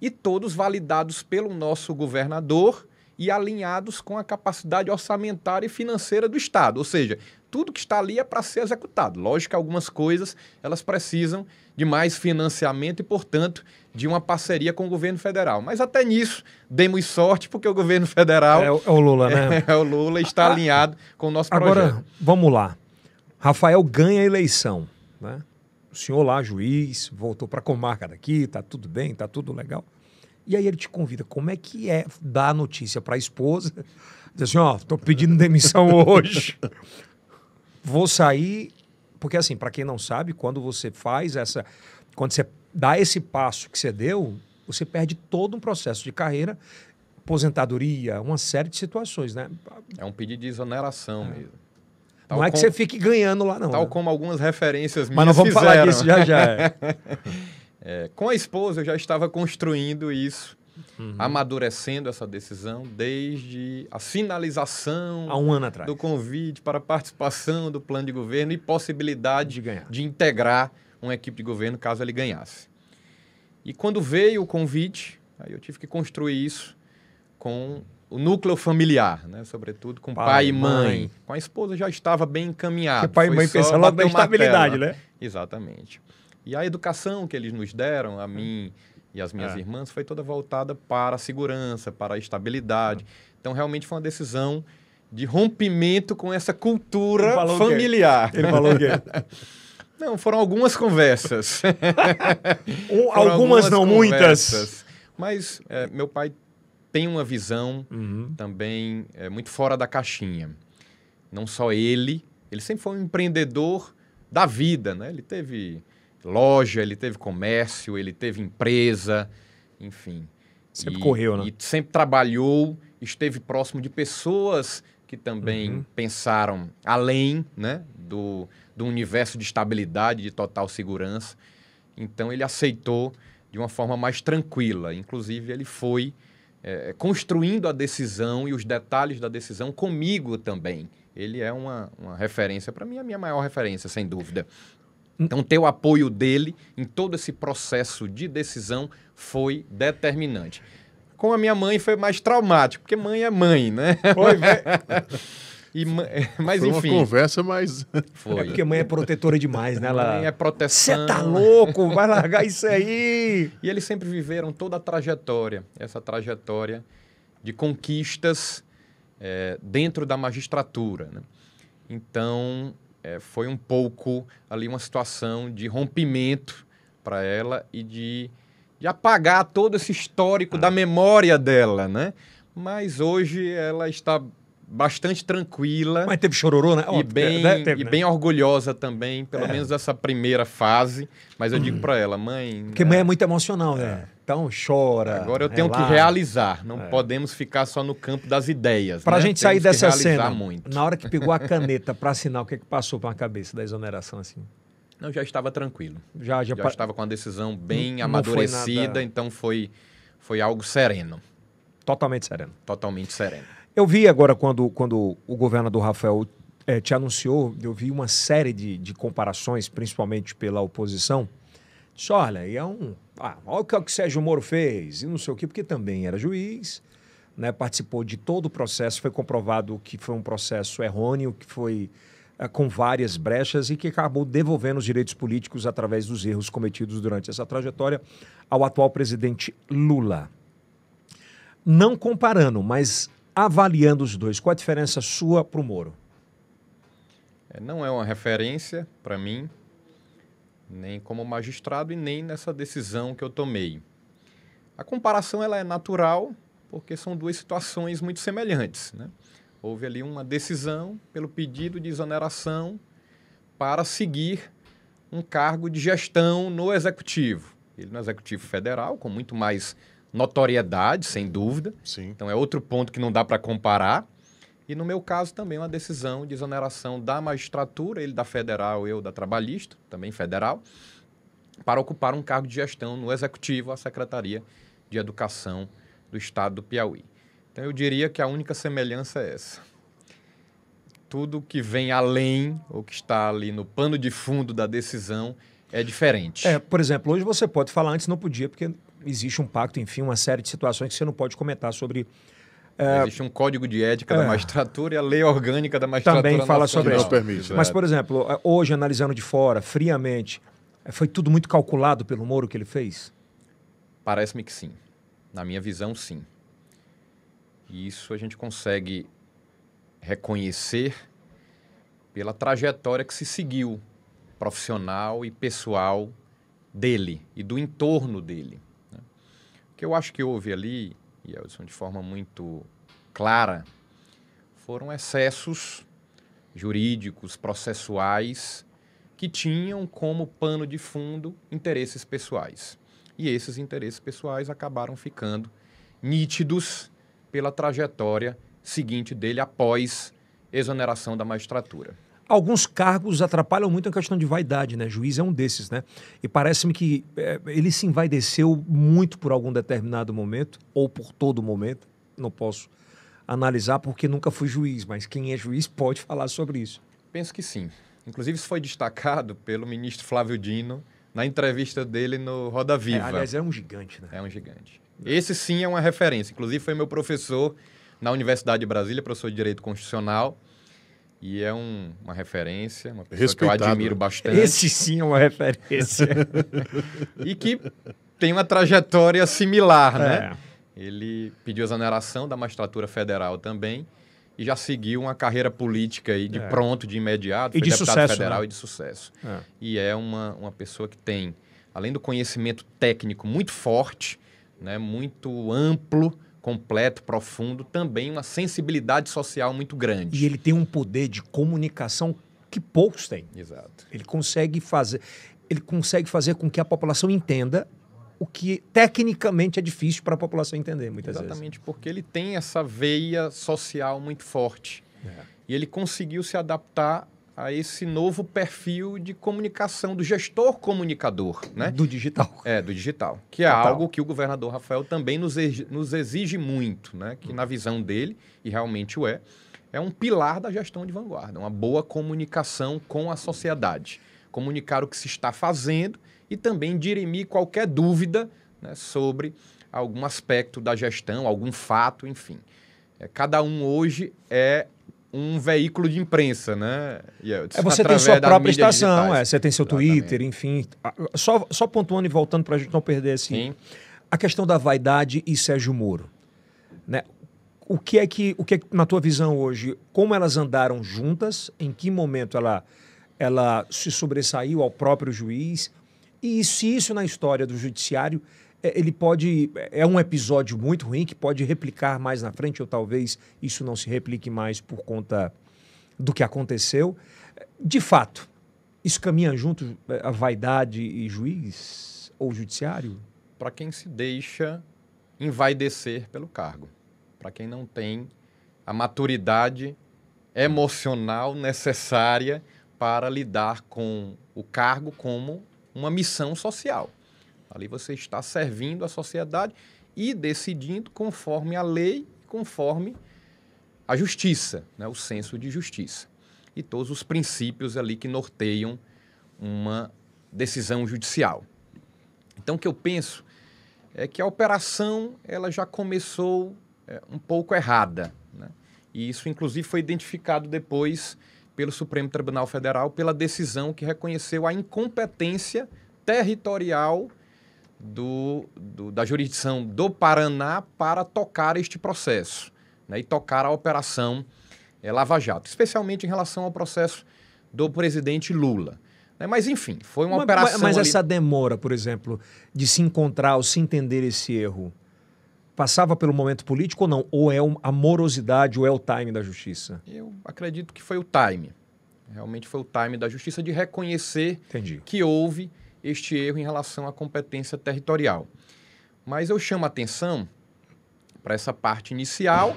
e todos validados pelo nosso governador e alinhados com a capacidade orçamentária e financeira do Estado. Ou seja, tudo que está ali é para ser executado. Lógico que algumas coisas elas precisam de mais financiamento e, portanto, de uma parceria com o governo federal. Mas até nisso, demos sorte, porque o governo federal. É, é o Lula, né? É, é o Lula está ah, alinhado com o nosso agora, projeto. Agora, vamos lá. Rafael ganha a eleição. Né? O senhor lá, juiz, voltou para a comarca daqui, está tudo bem, está tudo legal. E aí ele te convida, como é que é dar a notícia para a esposa? Diz assim, ó, oh, pedindo demissão hoje vou sair. Porque, assim, para quem não sabe, quando você faz essa. Quando você dá esse passo que você deu, você perde todo um processo de carreira, aposentadoria, uma série de situações, né? É um pedido de exoneração é. mesmo. Tal não é que você fique ganhando lá, não. Tal né? como algumas referências minhas Mas não vamos fizeram. falar disso já já. É. é, com a esposa, eu já estava construindo isso uhum. amadurecendo essa decisão desde a finalização. Há um ano atrás. Do convite para participação do plano de governo e possibilidade de, ganhar. de integrar uma equipe de governo caso ele ganhasse. E quando veio o convite, aí eu tive que construir isso com o núcleo familiar, né? sobretudo com pai, pai e mãe. mãe. Com a esposa já estava bem encaminhado. Porque pai e mãe pensam logo na estabilidade, né? né? Exatamente. E a educação que eles nos deram, a mim, e as minhas é. irmãs foi toda voltada para a segurança, para a estabilidade. É. Então, realmente foi uma decisão de rompimento com essa cultura Ele familiar. Ele falou o quê? Não, foram algumas conversas. foram algumas, algumas, não conversas. muitas. Mas é, meu pai tem uma visão uhum. também é, muito fora da caixinha. Não só ele, ele sempre foi um empreendedor da vida, né? Ele teve loja, ele teve comércio, ele teve empresa, enfim. Sempre e, correu, né? E sempre trabalhou, esteve próximo de pessoas que também uhum. pensaram além né, do, do universo de estabilidade, de total segurança. Então ele aceitou de uma forma mais tranquila. Inclusive, ele foi é, construindo a decisão e os detalhes da decisão comigo também. Ele é uma, uma referência, para mim, a minha maior referência, sem dúvida. Então, ter o apoio dele em todo esse processo de decisão foi determinante. Com a minha mãe foi mais traumático, porque mãe é mãe, né? Foi, E, eh, mas foi enfim. uma conversa, mas. Foi. É porque mãe é protetora demais, né? Ela... Mãe é proteção. Você tá louco? Vai largar isso aí! E eles sempre viveram toda a trajetória, essa trajetória de conquistas é, dentro da magistratura. Né? Então, é, foi um pouco ali uma situação de rompimento para ela e de, de, apagar todo esse histórico ah. da memória dela, né? Mas hoje ela está bastante tranquila. Mas teve chororô, né? E bem, é, né? teve, e né? bem orgulhosa também, pelo é. menos dessa primeira fase. Mas eu hum. digo para ela, mãe... Porque né? mãe é muito emocional, né? É. Então chora. Agora eu tenho que realizar. Não é. podemos ficar só no campo das ideias. Para a né? gente sair Temos dessa cena, muito. na hora que pegou a caneta para assinar, o que, é que passou para a cabeça da exoneração assim? Não, já estava tranquilo. Já, já, já estava com a decisão bem não, amadurecida, foi nada... então foi, foi algo sereno. Totalmente sereno. Totalmente sereno. Eu vi agora quando, quando o governador Rafael é, te anunciou, eu vi uma série de, de comparações, principalmente pela oposição. Disse, olha, e é um ah, olha o que é o Sérgio Moro fez, e não sei o quê, porque também era juiz, né, participou de todo o processo, foi comprovado que foi um processo errôneo, que foi eh, com várias brechas e que acabou devolvendo os direitos políticos através dos erros cometidos durante essa trajetória ao atual presidente Lula. Não comparando, mas avaliando os dois, qual a diferença sua para o Moro? É, não é uma referência para mim nem como magistrado e nem nessa decisão que eu tomei. A comparação ela é natural porque são duas situações muito semelhantes. Né? Houve ali uma decisão pelo pedido de exoneração para seguir um cargo de gestão no Executivo. Ele no Executivo Federal, com muito mais notoriedade, sem dúvida. Sim. Então é outro ponto que não dá para comparar. E no meu caso também uma decisão de exoneração da magistratura, ele da federal, eu da trabalhista, também federal, para ocupar um cargo de gestão no executivo, a Secretaria de Educação do Estado do Piauí. Então eu diria que a única semelhança é essa. Tudo que vem além, ou que está ali no pano de fundo da decisão, é diferente. É, por exemplo, hoje você pode falar, antes não podia, porque existe um pacto, enfim, uma série de situações que você não pode comentar sobre é, Existe um código de ética é, da magistratura e a lei orgânica da magistratura também fala sobre isso. Permite, Mas, né? por exemplo, hoje, analisando de fora, friamente, foi tudo muito calculado pelo Moro que ele fez? Parece-me que sim. Na minha visão, sim. E isso a gente consegue reconhecer pela trajetória que se seguiu, profissional e pessoal dele e do entorno dele. Né? O que eu acho que houve ali e Edson, de forma muito clara, foram excessos jurídicos, processuais, que tinham como pano de fundo interesses pessoais. E esses interesses pessoais acabaram ficando nítidos pela trajetória seguinte dele após exoneração da magistratura. Alguns cargos atrapalham muito a questão de vaidade, né? Juiz é um desses, né? E parece-me que é, ele se envaideceu muito por algum determinado momento, ou por todo momento, não posso analisar porque nunca fui juiz, mas quem é juiz pode falar sobre isso. Penso que sim. Inclusive, isso foi destacado pelo ministro Flávio Dino na entrevista dele no Roda é, Viva. É, aliás, é um gigante, né? É um gigante. Esse sim é uma referência. Inclusive, foi meu professor na Universidade de Brasília, professor de Direito Constitucional e é um, uma referência, uma pessoa que eu admiro bastante. Esse sim é uma referência. e que tem uma trajetória similar, né? é. né? Ele pediu exoneração da magistratura federal também e já seguiu uma carreira política aí de é. pronto, de imediato, e de deputado sucesso, federal né? e de sucesso. É. E é uma, uma pessoa que tem, além do conhecimento técnico muito forte, né, muito amplo, completo, profundo, também uma sensibilidade social muito grande. E ele tem um poder de comunicação que poucos têm. Exato. Ele consegue fazer, ele consegue fazer com que a população entenda o que tecnicamente é difícil para a população entender muitas Exatamente, vezes. Exatamente, porque ele tem essa veia social muito forte. É. E ele conseguiu se adaptar a esse novo perfil de comunicação do gestor comunicador, né? Do digital. É, do digital, que é Total. algo que o governador Rafael também nos exige, nos exige muito, né? Que na visão dele, e realmente o é, é um pilar da gestão de vanguarda, uma boa comunicação com a sociedade. Comunicar o que se está fazendo e também dirimir qualquer dúvida né, sobre algum aspecto da gestão, algum fato, enfim. É, cada um hoje é um veículo de imprensa, né? É, é, você tem sua própria estação, é, você tem seu Exatamente. Twitter, enfim. Ah, só, só pontuando e voltando para a gente não perder assim, Sim. a questão da vaidade e Sérgio Moro, né? O que é que, o que, é que na tua visão hoje, como elas andaram juntas? Em que momento ela, ela se sobressaiu ao próprio juiz? E se isso na história do judiciário é, ele pode. É um episódio muito ruim que pode replicar mais na frente, ou talvez isso não se replique mais por conta do que aconteceu. De fato, isso caminha junto é, a vaidade e juiz ou judiciário? Para quem se deixa envaidecer pelo cargo, para quem não tem a maturidade emocional necessária para lidar com o cargo como uma missão social. Ali você está servindo a sociedade e decidindo conforme a lei, conforme a justiça, né? o senso de justiça. E todos os princípios ali que norteiam uma decisão judicial. Então, o que eu penso é que a operação ela já começou é, um pouco errada. Né? E isso, inclusive, foi identificado depois pelo Supremo Tribunal Federal pela decisão que reconheceu a incompetência territorial do, do, da jurisdição do Paraná para tocar este processo né, e tocar a operação é, Lava Jato, especialmente em relação ao processo do presidente Lula. Né, mas, enfim, foi uma mas, operação. Mas, ali... essa demora, por exemplo, de se encontrar ou se entender esse erro, passava pelo momento político ou não? Ou é a morosidade ou é o time da justiça? Eu acredito que foi o time. Realmente foi o time da justiça de reconhecer Entendi. que houve este erro em relação à competência territorial. Mas eu chamo a atenção para essa parte inicial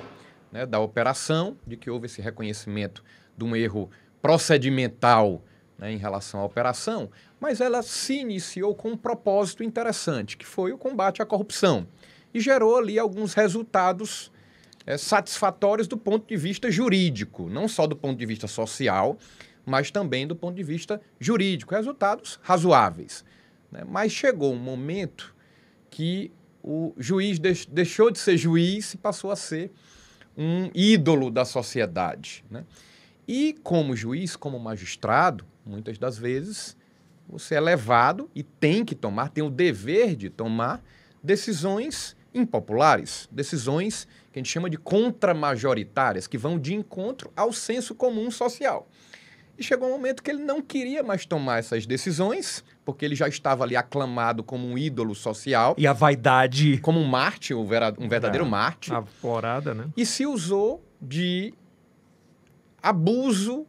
né, da operação, de que houve esse reconhecimento de um erro procedimental né, em relação à operação, mas ela se iniciou com um propósito interessante, que foi o combate à corrupção. E gerou ali alguns resultados é, satisfatórios do ponto de vista jurídico, não só do ponto de vista social, mas também do ponto de vista jurídico. Resultados razoáveis. Né? Mas chegou um momento que o juiz deix deixou de ser juiz e passou a ser um ídolo da sociedade. Né? E como juiz, como magistrado, muitas das vezes você é levado e tem que tomar, tem o dever de tomar decisões impopulares, decisões que a gente chama de contramajoritárias, que vão de encontro ao senso comum social. E chegou um momento que ele não queria mais tomar essas decisões, porque ele já estava ali aclamado como um ídolo social. E a vaidade. Como um mártir, um, verdadeiro é, mártir. Aflorada, né? E se usou de abuso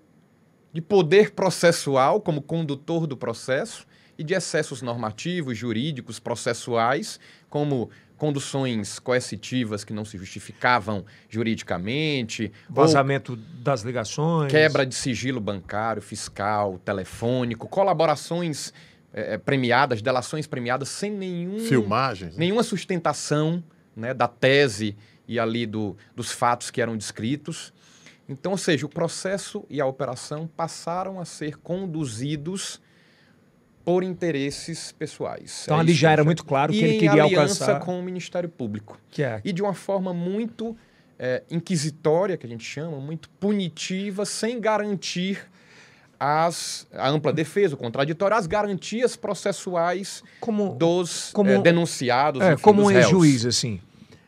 de poder processual como condutor do processo e de excessos normativos, jurídicos, processuais, como conduções coercitivas que não se justificavam juridicamente. Vazamento das ligações. Quebra de sigilo bancário, fiscal, telefônico, colaborações eh, eh, premiadas, delações premiadas sem nenhum, Filmagens. Né? nenhuma sustentação né, da tese e ali do, dos fatos que eram descritos. Então, ou seja, o processo e a operação passaram a ser conduzidos por interesses pessoais. Então é ali já era muito claro que ele queria aliança alcançar com o Ministério Público. Que é. E de uma forma muito é, inquisitória, que a gente chama, muito punitiva, sem garantir as, a ampla defesa, o contraditório, as garantias processuais como, dos é, como, é, denunciados. É, enfim, como um réus. juiz, assim.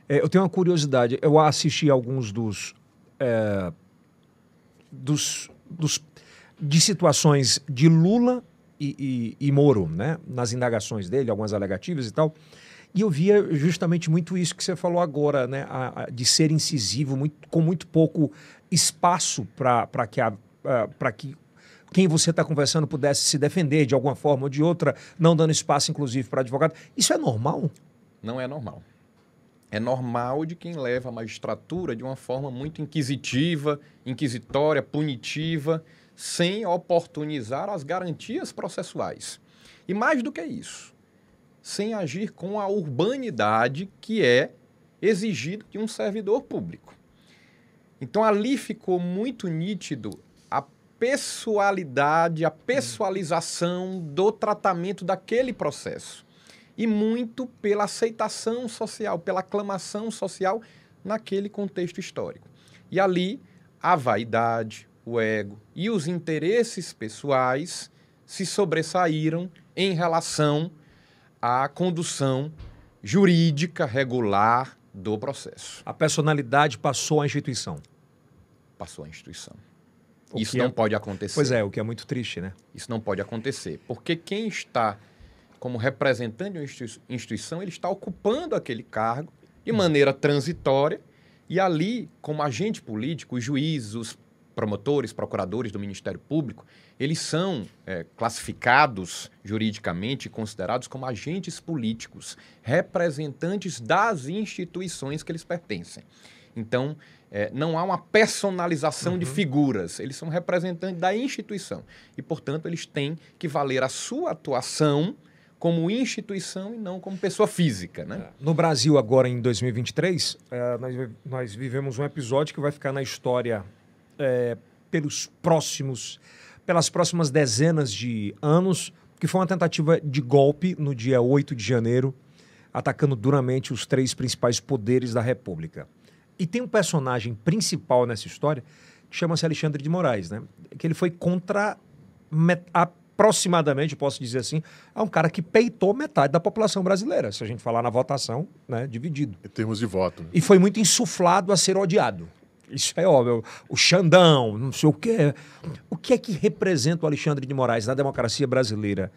É, eu tenho uma curiosidade. Eu assisti alguns dos, é, dos, dos de situações de Lula e, e, e Moro, né? Nas indagações dele, algumas alegativas e tal. E eu via justamente muito isso que você falou agora, né? A, a, de ser incisivo, muito, com muito pouco espaço para que, para que quem você está conversando pudesse se defender de alguma forma ou de outra, não dando espaço, inclusive, para advogado. Isso é normal? Não é normal. É normal de quem leva a magistratura de uma forma muito inquisitiva, inquisitória, punitiva sem oportunizar as garantias processuais. E mais do que isso, sem agir com a urbanidade que é exigido de um servidor público. Então ali ficou muito nítido a pessoalidade, a pessoalização do tratamento daquele processo. E muito pela aceitação social, pela aclamação social naquele contexto histórico. E ali a vaidade, o ego e os interesses pessoais se sobressaíram em relação à condução jurídica regular do processo. A personalidade passou à instituição. Passou à instituição. O Isso não é... pode acontecer. Pois é, o que é muito triste, né? Isso não pode acontecer, porque quem está como representante de uma instituição, ele está ocupando aquele cargo de hum. maneira transitória e ali, como agente político, os juízes, os promotores, procuradores do Ministério Público, eles são é, classificados juridicamente, considerados como agentes políticos, representantes das instituições que eles pertencem. Então, é, não há uma personalização uhum. de figuras, eles são representantes da instituição. E, portanto, eles têm que valer a sua atuação como instituição e não como pessoa física. Né? É. No Brasil, agora em 2023, é, nós, nós, vivemos um episódio que vai ficar na história é, pelos próximos, pelas próximas dezenas de anos, que foi uma tentativa de golpe no dia 8 de janeiro, atacando duramente os três principais poderes da República. E tem um personagem principal nessa história que chama-se Alexandre de Moraes, né? Que ele foi contra aproximadamente, posso dizer assim, é um cara que peitou metade da população brasileira, se a gente falar na votação, né, dividido. Em termos de voto. Né? E foi muito insuflado a ser odiado isso é óbvio. O Xandão, não sei o quê. O que é que representa o Alexandre de Moraes na democracia brasileira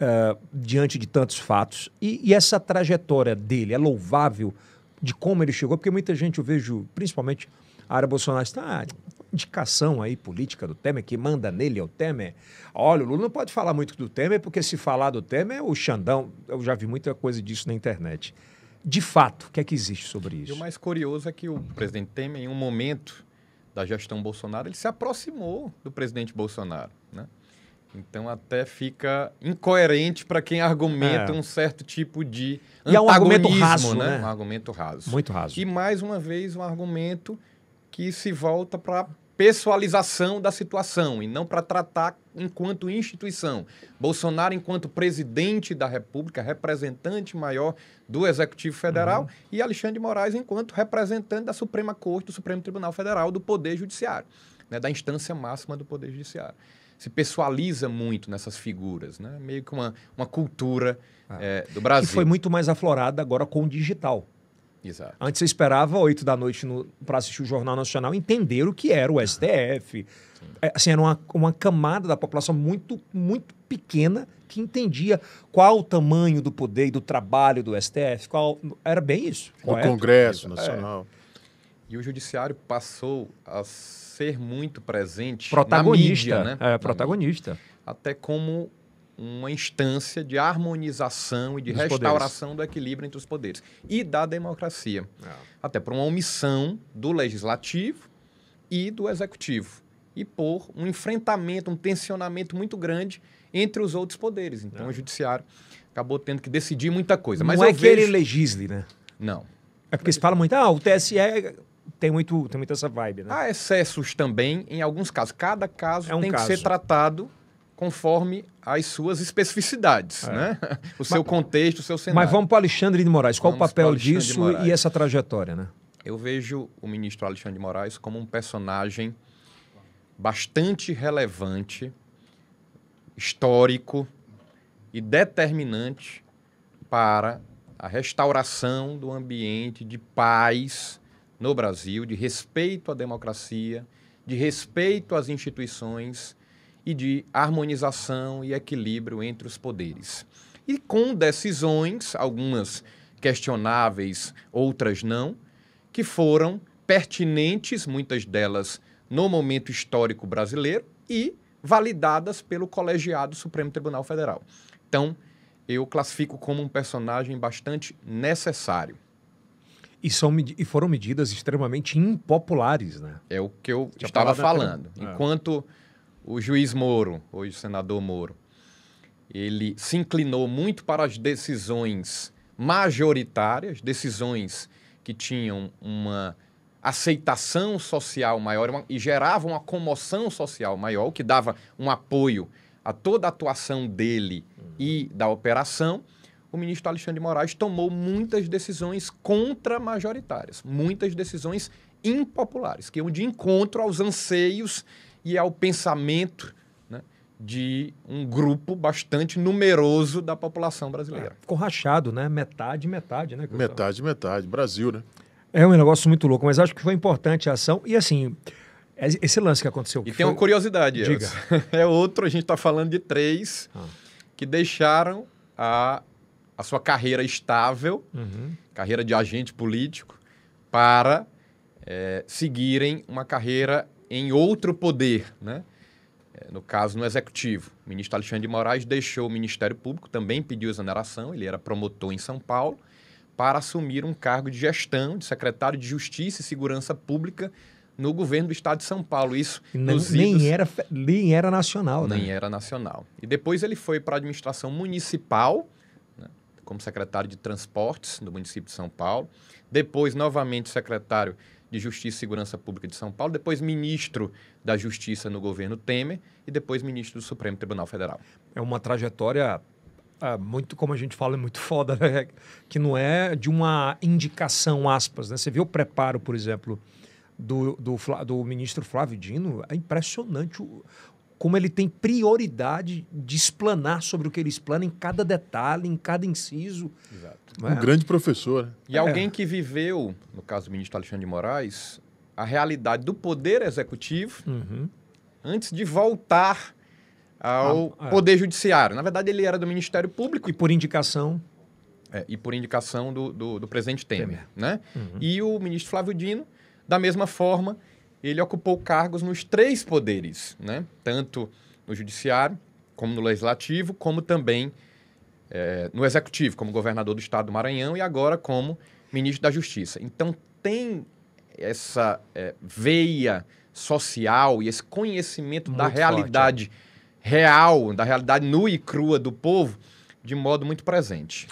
uh, diante de tantos fatos? E, e, essa trajetória dele é louvável de como ele chegou? Porque muita gente, eu vejo, principalmente a área bolsonarista, ah, indicação aí política do Temer, que manda nele é o Temer. Olha, o Lula não pode falar muito do Temer, porque se falar do Temer, o Xandão, eu já vi muita coisa disso na internet de fato, o que é que existe sobre isso? E o mais curioso é que o presidente Temer, em um momento da gestão Bolsonaro, ele se aproximou do presidente Bolsonaro, né? Então até fica incoerente para quem argumenta é. um certo tipo de antagonismo, e é um argumento né? raso, né? né? Um argumento raso. Muito raso. E mais uma vez um argumento que se volta para pessoalização da situação e não para tratar enquanto instituição. Bolsonaro, enquanto presidente da República, representante maior do Executivo Federal, uhum. e Alexandre de Moraes, enquanto representante da Suprema Corte, do Supremo Tribunal Federal, do Poder Judiciário, né, da instância máxima do Poder Judiciário. Se pessoaliza muito nessas figuras, né? meio que uma, uma cultura ah. é, do Brasil. Que foi muito mais aflorada agora com o digital. Exato. Antes você esperava oito da noite no, para assistir o Jornal Nacional entender o que era o ah. STF. É, assim, era uma, uma camada da população muito, muito pequena que entendia qual o tamanho do poder e do trabalho do STF. Qual, era bem isso. O correto? Congresso é. Nacional. É. E o judiciário passou a ser muito presente protagonista, na mídia, né? É, protagonista. Mídia. Até como uma instância de harmonização e de Dos restauração poderes. do equilíbrio entre os poderes e da democracia. É. Até por uma omissão do legislativo e do executivo. E por um enfrentamento, um tensionamento muito grande entre os outros poderes. Então, é. o judiciário acabou tendo que decidir muita coisa. Mas Não é vejo... que ele legisle, né? Não. É porque se fala muito, ah, o TSE tem muito, tem muito essa vibe, né? Há excessos também, em alguns casos. Cada caso é um tem caso. que ser tratado conforme as suas especificidades, é. né? O seu mas, contexto, o seu cenário. Mas vamos para Alexandre de Moraes. Qual vamos o papel disso e essa trajetória, né? Eu vejo o ministro Alexandre de Moraes como um personagem bastante relevante, histórico e determinante para a restauração do ambiente de paz no Brasil, de respeito à democracia, de respeito às instituições e de harmonização e equilíbrio entre os poderes. E com decisões, algumas questionáveis, outras não, que foram pertinentes, muitas delas no momento histórico brasileiro e validadas pelo colegiado Supremo Tribunal Federal. Então, eu classifico como um personagem bastante necessário. E, são, e foram medidas extremamente impopulares, né? É o que eu Tinha estava falando. Da... É. Enquanto é o juiz Moro, hoje o senador Moro, ele se inclinou muito para as decisões majoritárias, decisões que tinham uma aceitação social maior uma, e geravam uma comoção social maior, o que dava um apoio a toda a atuação dele uhum. e da operação. O ministro Alexandre de Moraes tomou muitas decisões contra-majoritárias, muitas decisões impopulares, que iam de encontro aos anseios e ao é pensamento né, de um grupo bastante numeroso da população brasileira. É, ficou rachado, né? Metade, metade, né? Metade, metade. Brasil, né? É um negócio muito louco, mas acho que foi importante a ação. E assim, é, esse lance que aconteceu. Que e foi... tem uma curiosidade, Diga. É outro, a gente está falando de três ah. que deixaram a, a sua carreira estável, uhum. carreira de agente político, para é, seguirem uma carreira em outro poder, né? É, no caso, no Executivo. O ministro Alexandre de Moraes deixou o Ministério Público, também pediu exoneração, ele era promotor em São Paulo, para assumir um cargo de gestão de secretário de Justiça e Segurança Pública no governo do Estado de São Paulo. Isso Não, nem, idos, era, nem era nacional, né? Nem era nacional. E depois ele foi para a administração municipal, né, como secretário de Transportes do município de São Paulo. Depois, novamente, secretário de Justiça e Segurança Pública de São Paulo, depois ministro da Justiça no governo Temer e depois ministro do Supremo Tribunal Federal. É uma trajetória ah, muito, como a gente fala, é muito foda, né? que não é de uma indicação, aspas. Né? Você vê o preparo, por exemplo, do, do, do ministro Flávio Dino, é impressionante o, como ele tem prioridade de explanar sobre o que ele explana em cada detalhe, em cada inciso. Exato. É. Um grande professor. Né? E é. alguém que viveu, no caso do ministro Alexandre de Moraes, a realidade do poder executivo uhum. antes de voltar ao ah, é. poder judiciário. Na verdade, ele era do Ministério Público. E por indicação. É, e por indicação do, do, do presidente Temer. Temer. Né? Uhum. E o ministro Flávio Dino, da mesma forma, ele ocupou cargos nos três poderes, né? tanto no judiciário, como no legislativo, como também é, no executivo, como governador do estado do Maranhão e agora como ministro da Justiça. Então tem essa é, veia social e esse conhecimento muito da realidade forte, é. real, da realidade nua e crua do povo, de modo muito presente.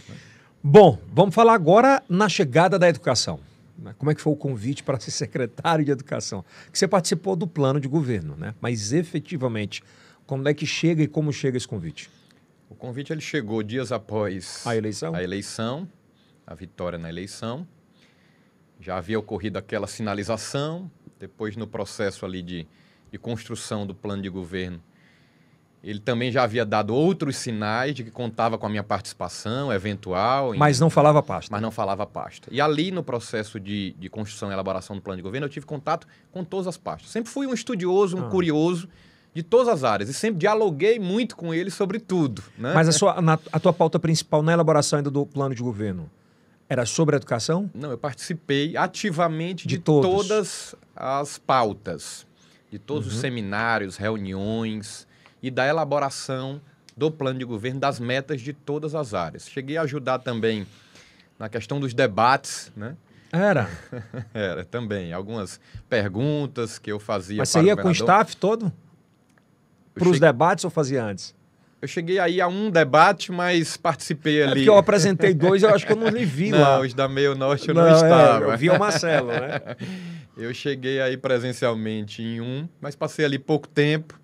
Bom, vamos falar agora na chegada da educação. Né? Como é que foi o convite para ser secretário de Educação? Que você participou do plano de governo, né? Mas efetivamente, quando é que chega e como chega esse convite? O convite ele chegou dias após a eleição, a eleição, a vitória na eleição. Já havia ocorrido aquela sinalização. Depois, no processo ali de, de construção do plano de governo, ele também já havia dado outros sinais de que contava com a minha participação eventual. Em... Mas não falava pasta. Mas não falava pasta. E ali, no processo de, de construção e elaboração do plano de governo, eu tive contato com todas as pastas. Sempre fui um estudioso, um ah. curioso de todas as áreas. E sempre dialoguei muito com ele sobre tudo. Né? Mas a, é. sua, na, a tua pauta principal na elaboração ainda do plano de governo era sobre a educação? Não, eu participei ativamente de, de todas as pautas. De todos uhum. os seminários, reuniões e da elaboração do plano de governo, das metas de todas as áreas. Cheguei a ajudar também na questão dos debates, né? Era. Era também. Algumas perguntas que eu fazia. Mas você ia o com o staff todo? Para os cheguei... debates ou fazia antes? Eu cheguei aí a um debate, mas participei é ali. É porque eu apresentei dois, eu acho que eu não lhe vi não, lá. Os da Meio Norte eu não, não é, estava. É, eu vi o Marcelo, né? eu cheguei aí presencialmente em um, mas passei ali pouco tempo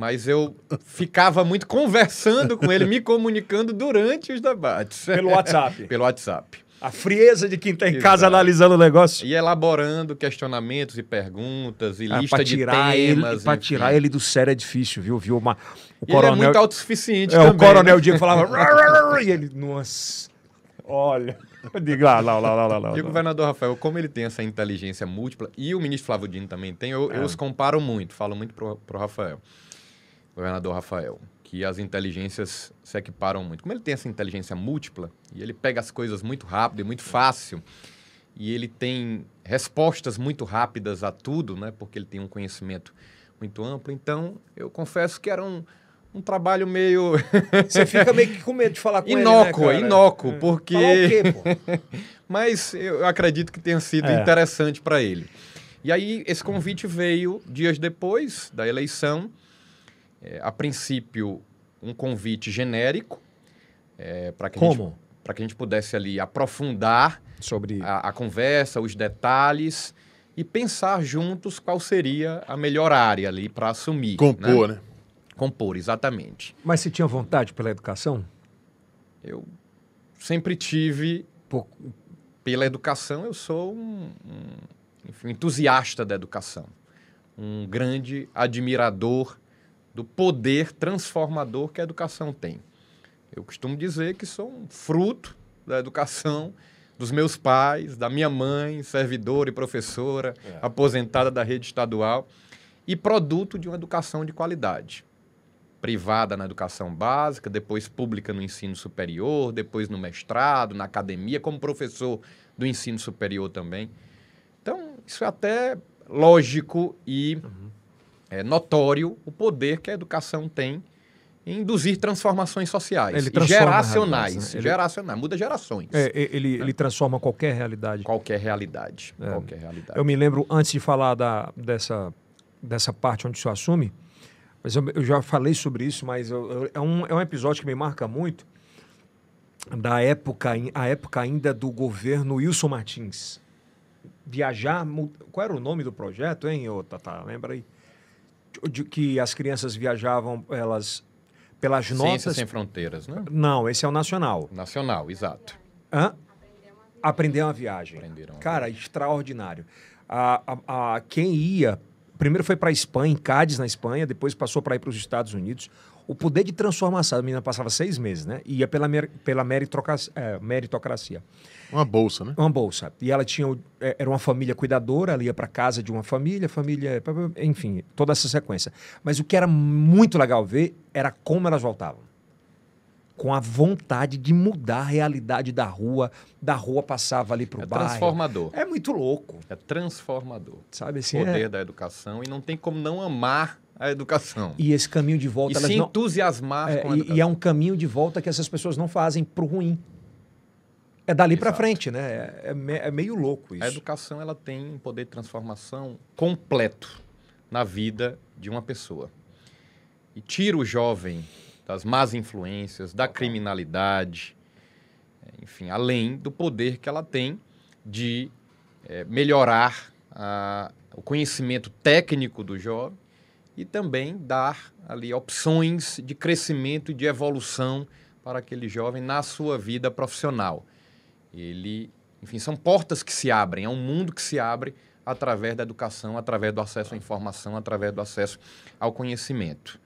mas eu ficava muito conversando com ele, me comunicando durante os debates. Pelo WhatsApp. Pelo WhatsApp. A frieza de quem está em Exato. casa analisando o negócio. E elaborando questionamentos e perguntas e ah, lista de temas. Ele, para tirar ele do sério é difícil, viu? viu uma, o e coronel, ele é muito autossuficiente é, também. O coronel né? Diego falava... e ele, nossa, olha... Digo, lá, ah, lá, lá, lá, lá, lá. E o governador Rafael, como ele tem essa inteligência múltipla, e o ministro Flávio Dino também tem, eu, é. eu ah. os comparo muito, falo muito para pro Rafael governador Rafael, que as inteligências se equiparam muito. Como ele tem essa inteligência múltipla, e ele pega as coisas muito rápido e muito fácil, e ele tem respostas muito rápidas a tudo, né? porque ele tem um conhecimento muito amplo. Então, eu confesso que era um, um trabalho meio. Você fica meio que com medo de falar com inócuo, ele. Né, inócuo, inócuo, é. porque. Falar o quê, pô? Mas eu acredito que tenha sido é. interessante para ele. E aí, esse convite veio dias depois da eleição é, a princípio, um convite genérico é, para que, para que a gente pudesse ali aprofundar sobre a, a, conversa, os detalhes e pensar juntos qual seria a melhor área ali para assumir. Compor, né? né? Compor, exatamente. Mas você tinha vontade pela educação? Eu sempre tive. Por... Pela educação, eu sou um, um enfim, entusiasta da educação, um grande admirador do poder transformador que a educação tem. Eu costumo dizer que sou um fruto da educação dos meus pais, da minha mãe, servidora e professora, é. aposentada da rede estadual, e produto de uma educação de qualidade. Privada na educação básica, depois pública no ensino superior, depois no mestrado, na academia, como professor do ensino superior também. Então, isso é até lógico e uhum é notório o poder que a educação tem em induzir transformações sociais, ele geracionais, razão, né? ele... geracionais, muda gerações. É, ele, né? ele transforma qualquer realidade. Qualquer realidade, é. qualquer realidade. Eu me lembro, antes de falar da, dessa, dessa parte onde o senhor assume, mas eu, eu já falei sobre isso, mas eu, eu, é, um, é um episódio que me marca muito, da época, a época ainda do governo Wilson Martins. Viajar, qual era o nome do projeto, hein, ô Tata, lembra aí? de que as crianças viajavam, elas pelas nossas notas. sem fronteiras, né? Não, esse é o nacional. Nacional, exato. Hã? Aprender uma viagem. Aprenderam Cara, viagem. extraordinário. A, a, a, quem ia, primeiro foi para a Espanha, em Cádiz, na Espanha, depois passou para ir para os Estados Unidos o poder de transformação. A menina passava seis meses, né? Ia pela, mer, pela meritocracia, é, meritocracia. Uma bolsa, né? Uma bolsa. E ela tinha. É, era uma família cuidadora, ela ia para casa de uma família, família. Enfim, toda essa sequência. Mas o que era muito legal ver era como elas voltavam com a vontade de mudar a realidade da rua. Da rua passava ali para o é bairro. transformador. É muito louco. É transformador. Sabe assim? O é poder é... da educação e não tem como não amar a educação. E esse caminho de volta... E se não... entusiasmar é, com a educação. E é um caminho de volta que essas pessoas não fazem para o ruim. É dali para frente, né? É, é, me, é, meio louco isso. A educação ela tem um poder de transformação completo na vida de uma pessoa. E tira o jovem das más influências, da criminalidade, é, enfim, além do poder que ela tem de é, melhorar a, o conhecimento técnico do jovem e também dar ali opções de crescimento e de evolução para aquele jovem na sua vida profissional. Ele, enfim, são portas que se abrem, é um mundo que se abre através da educação, através do acesso à informação, através do acesso ao conhecimento.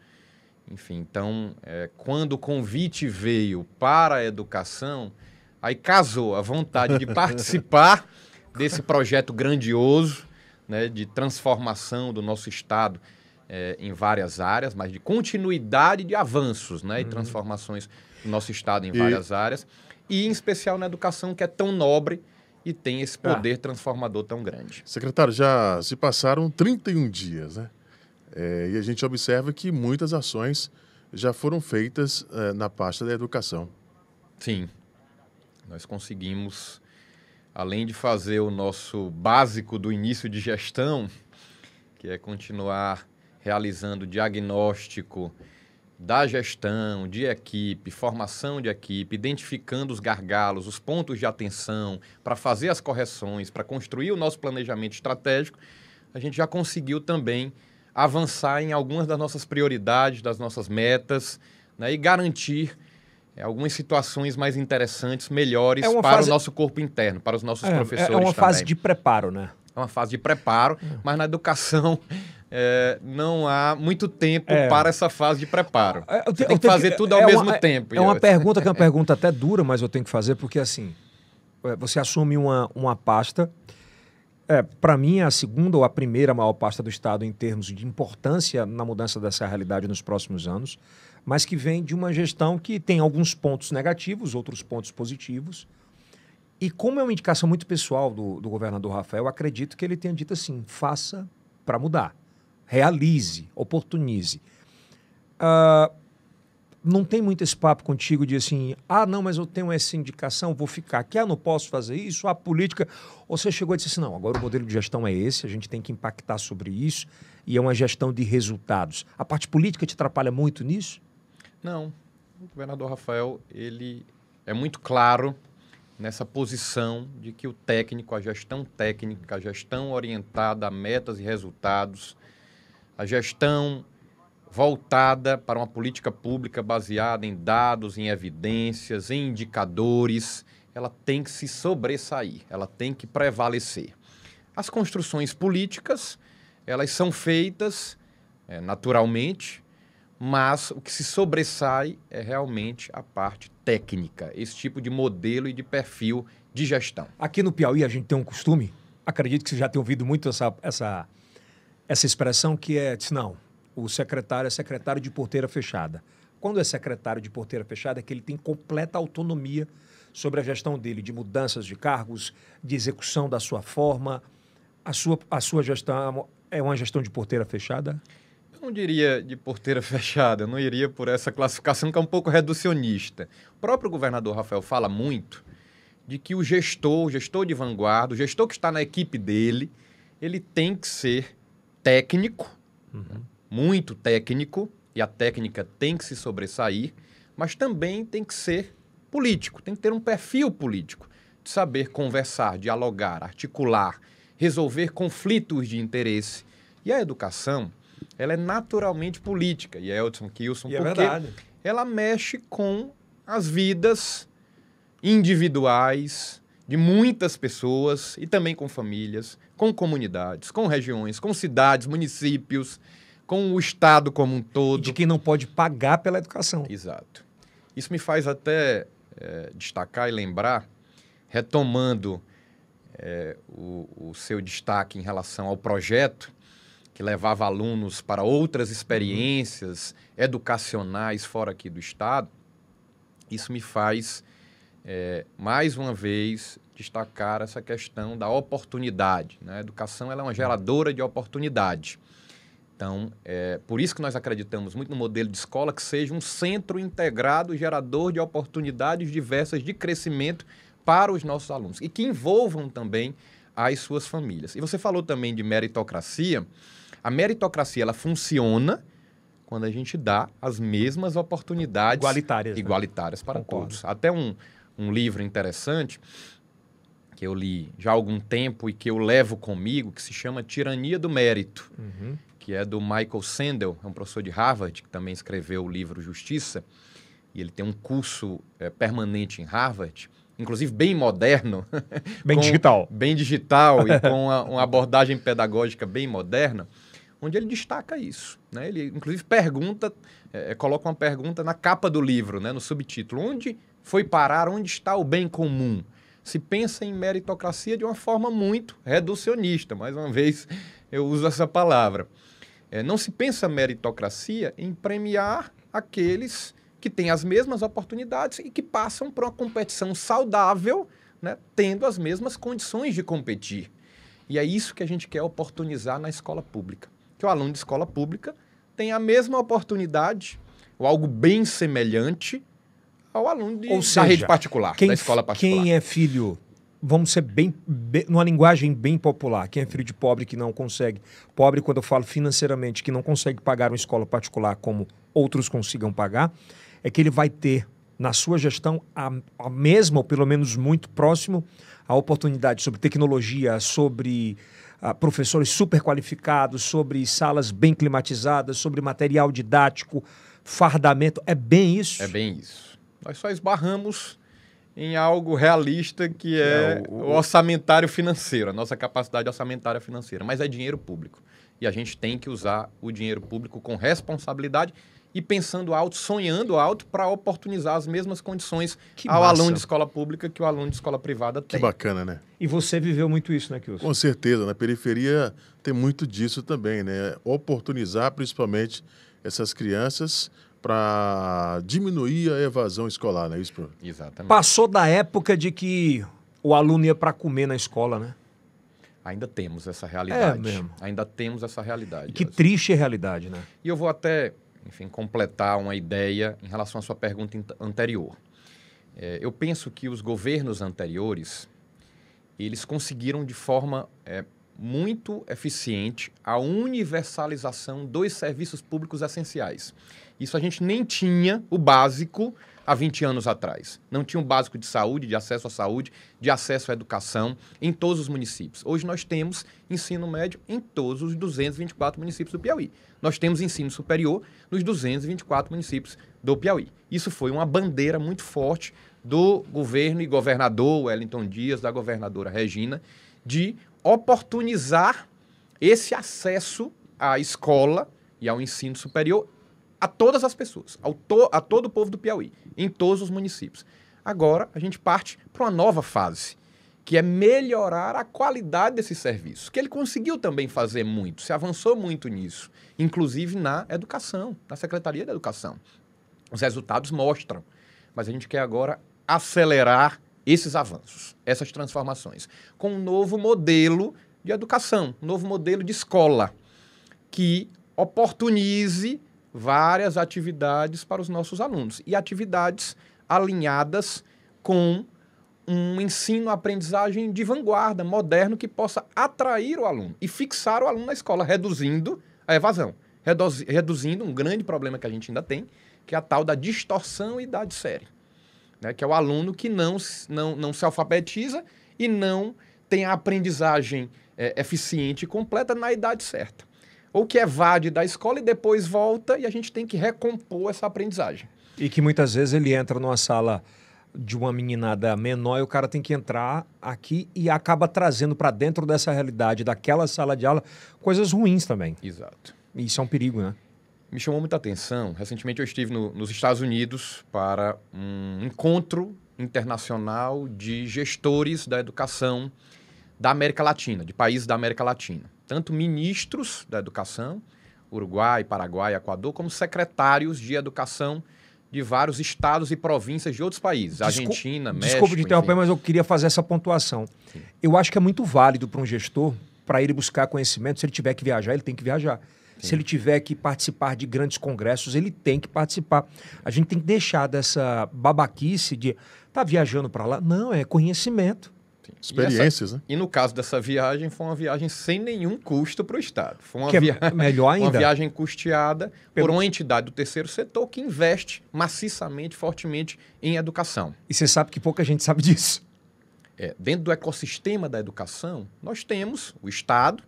Enfim, então, é, quando o convite veio para a educação, aí casou a vontade de participar desse projeto grandioso né, de transformação do nosso Estado é, em várias áreas, mas de continuidade de avanços né, e uhum. transformações do nosso Estado em várias áreas, e em especial na educação, que é tão nobre e tem esse é. poder ah. transformador tão grande. Secretário, já se passaram 31 dias, né? É, e a gente observa que muitas ações já foram feitas é, na pasta da educação. Sim. Nós conseguimos, além de fazer o nosso básico do início de gestão, que é continuar realizando diagnóstico da gestão, de equipe, formação de equipe, identificando os gargalos, os pontos de atenção, para fazer as correções, para construir o nosso planejamento estratégico, a gente já conseguiu também avançar em algumas das nossas prioridades, das nossas metas, né, e garantir é, algumas situações mais interessantes, melhores é para fase... o nosso corpo interno, para os nossos é, é, é professores. É uma também. fase de preparo, né? é uma fase de preparo, hum. mas na educação é, não há muito tempo é. para essa fase de preparo. É, eu, tem que fazer que, tudo ao é mesmo uma, é- tempo. É, uma pergunta que é uma pergunta até dura, mas eu tenho que fazer porque assim, é, você assume uma, uma pasta. É, para mim, a segunda ou a primeira maior pasta do Estado em termos de importância na mudança dessa realidade nos próximos anos, mas que vem de uma gestão que tem alguns pontos negativos, outros pontos positivos, e como é uma indicação muito pessoal do, do governador Rafael, acredito que ele tenha dito assim: faça para mudar, realize, oportunize. Uh, não tem muito esse papo contigo de assim, ah, não, mas eu tenho essa indicação, vou ficar aqui, ah, não posso fazer isso, a ah, política. Ou você chegou e disse assim, não, agora o modelo de gestão é esse, a gente tem que impactar sobre isso, e é uma gestão de resultados. A parte política te atrapalha muito nisso? Não. O governador Rafael, ele é muito claro nessa posição de que o técnico, a gestão técnica, a gestão orientada a metas e resultados, a gestão voltada para uma política pública baseada em dados, em evidências, em indicadores, ela tem que se sobressair, ela tem que prevalecer. As construções políticas, elas são feitas é, naturalmente mas o que se sobressai é realmente a parte técnica, esse tipo de modelo e de perfil de gestão. Aqui no Piauí a gente tem um costume, acredito que você já tenha ouvido muito essa, essa, essa expressão que é, não, o secretário é secretário de porteira fechada. Quando é secretário de porteira fechada é que ele tem completa autonomia sobre a gestão dele, de mudanças de cargos, de execução da sua forma. A sua, a sua gestão é uma é gestão de porteira fechada? não diria de porteira fechada, eu não iria por essa classificação que é um pouco reducionista. O próprio governador Rafael fala muito de que o gestor, o gestor de vanguarda, o gestor que está na equipe dele, ele tem que ser técnico, uhum. muito técnico, e a técnica tem que se sobressair, mas também tem que ser político, tem que ter um perfil político, de saber conversar, dialogar, articular, resolver conflitos de interesse. E a educação, ela é naturalmente política. E Elton Kilson, e é porque é ela mexe com as vidas individuais de muitas pessoas e também com famílias, com comunidades, com regiões, com cidades, municípios, com o Estado como um todo. E de quem não pode pagar pela educação. Exato. Isso me faz até é, destacar e lembrar, retomando é, o, o seu destaque em relação ao projeto, que levava alunos para outras experiências educacionais fora aqui do estado, isso me faz, é, mais uma vez, destacar essa questão da oportunidade. Né? A educação ela é uma geradora de oportunidade. Então, é por isso que nós acreditamos muito no modelo de escola que seja um centro integrado gerador de oportunidades diversas de crescimento para os nossos alunos e que envolvam também as suas famílias. E você falou também de meritocracia. A meritocracia ela funciona quando a gente dá as mesmas oportunidades igualitárias, né? igualitárias né? para Concordo. todos. Até um, um livro interessante que eu li já há algum tempo e que eu levo comigo, que se chama Tirania do Mérito, uhum. que é do Michael Sandel, é um professor de Harvard, que também escreveu o livro Justiça, e ele tem um curso é, permanente em Harvard, inclusive bem moderno. Bem com, digital. Bem digital e com uma, uma abordagem pedagógica bem moderna onde ele destaca isso. Né? Ele, inclusive, pergunta, é, é, coloca uma pergunta na capa do livro, né? no subtítulo: Onde foi parar? Onde está o bem comum? Se pensa em meritocracia de uma forma muito reducionista, mais uma vez eu uso essa palavra. É, não se pensa meritocracia em premiar aqueles que têm as mesmas oportunidades e que passam por uma competição saudável, né, tendo as mesmas condições de competir. E é isso que a gente quer oportunizar na escola pública que o aluno de escola pública tem a mesma oportunidade, ou algo bem semelhante, ao aluno de, ou seja, da rede particular, quem, da escola particular. Quem é filho, vamos ser bem, bem, numa linguagem bem popular, quem é filho de pobre que não consegue, pobre quando eu falo financeiramente, que não consegue pagar uma escola particular como outros consigam pagar, é que ele vai ter na sua gestão a, a mesma, ou pelo menos muito próximo, a oportunidade sobre tecnologia, sobre ah, professores super qualificados, sobre salas bem climatizadas, sobre material didático, fardamento. É bem isso? É bem isso. Nós só esbarramos em algo realista que é, é o, o orçamentário financeiro, a nossa capacidade orçamentária financeira, mas é dinheiro público. E a gente tem que usar o dinheiro público com responsabilidade e pensando alto, sonhando alto para oportunizar as mesmas condições que ao massa. aluno de escola pública que o aluno de escola privada tem. Que bacana, né? E você viveu muito isso, né, Kilson? Com certeza. Na periferia tem muito disso também, né? Oportunizar principalmente essas crianças para diminuir a evasão escolar, né isso, Exatamente. Passou da época de que o aluno ia para comer na escola, né? Ainda temos essa é realidade. É mesmo. Ainda temos essa realidade. que assim. triste realidade, né? E eu vou até enfim, completar uma ideia em relação à sua pergunta anterior. É, eu penso que os governos anteriores, eles conseguiram de forma é, muito eficiente a universalização dos serviços públicos essenciais. Isso a gente nem tinha o básico há 20 anos atrás. Não tinha o básico de saúde, de acesso à saúde, de acesso à educação em todos os municípios. Hoje nós temos ensino médio em todos os 224 municípios do Piauí nós temos ensino superior nos 224 municípios do Piauí. Isso foi uma bandeira muito forte do governo e governador Wellington Dias, da governadora Regina, de oportunizar esse acesso à escola e ao ensino superior a todas as pessoas, to a todo o povo do Piauí, em todos os municípios. Agora a gente parte para uma nova fase que é melhorar a qualidade desse serviço, que ele conseguiu também fazer muito, se avançou muito nisso, inclusive na educação, na Secretaria da Educação. Os resultados mostram, mas a gente quer agora acelerar esses avanços, essas transformações, com um novo modelo de educação, um novo modelo de escola, que oportunize várias atividades para os nossos alunos e atividades alinhadas com um ensino-aprendizagem de vanguarda, moderno, que possa atrair o aluno e fixar o aluno na escola, reduzindo a evasão, reduzindo um grande problema que a gente ainda tem, que é a tal da distorção e da série, né? que é o aluno que não, não, não se alfabetiza e não tem a aprendizagem é, eficiente e completa na idade certa. Ou que evade da escola e depois volta e a gente tem que recompor essa aprendizagem. E que muitas vezes ele entra numa sala de uma meninada menor e o cara tem que entrar aqui e acaba trazendo para dentro dessa realidade, daquela sala de aula, coisas ruins também. Exato. E isso é um perigo, né? Me chamou muita atenção. Recentemente eu estive no, nos Estados Unidos para um encontro internacional de gestores da educação da América Latina, de países da América Latina. Tanto ministros da educação, Uruguai, Paraguai, Equador, como secretários de educação de vários estados e províncias de outros países, Descul Argentina, México. Desculpa de interromper, mas eu queria fazer essa pontuação. Sim. Eu acho que é muito válido para um gestor, para ele buscar conhecimento, se ele tiver que viajar, ele tem que viajar. Sim. Se ele tiver que participar de grandes congressos, ele tem que participar. A gente tem que deixar dessa babaquice de tá viajando para lá. Não, é conhecimento. Experiências, e essa, né? E no caso dessa viagem, foi uma viagem sem nenhum custo para o Estado. Foi uma, é via... é melhor ainda. uma viagem custeada Pelo... por uma entidade do terceiro setor que investe maciçamente, fortemente em educação. E você sabe que pouca gente sabe disso. É, dentro do ecossistema da educação, nós temos o Estado,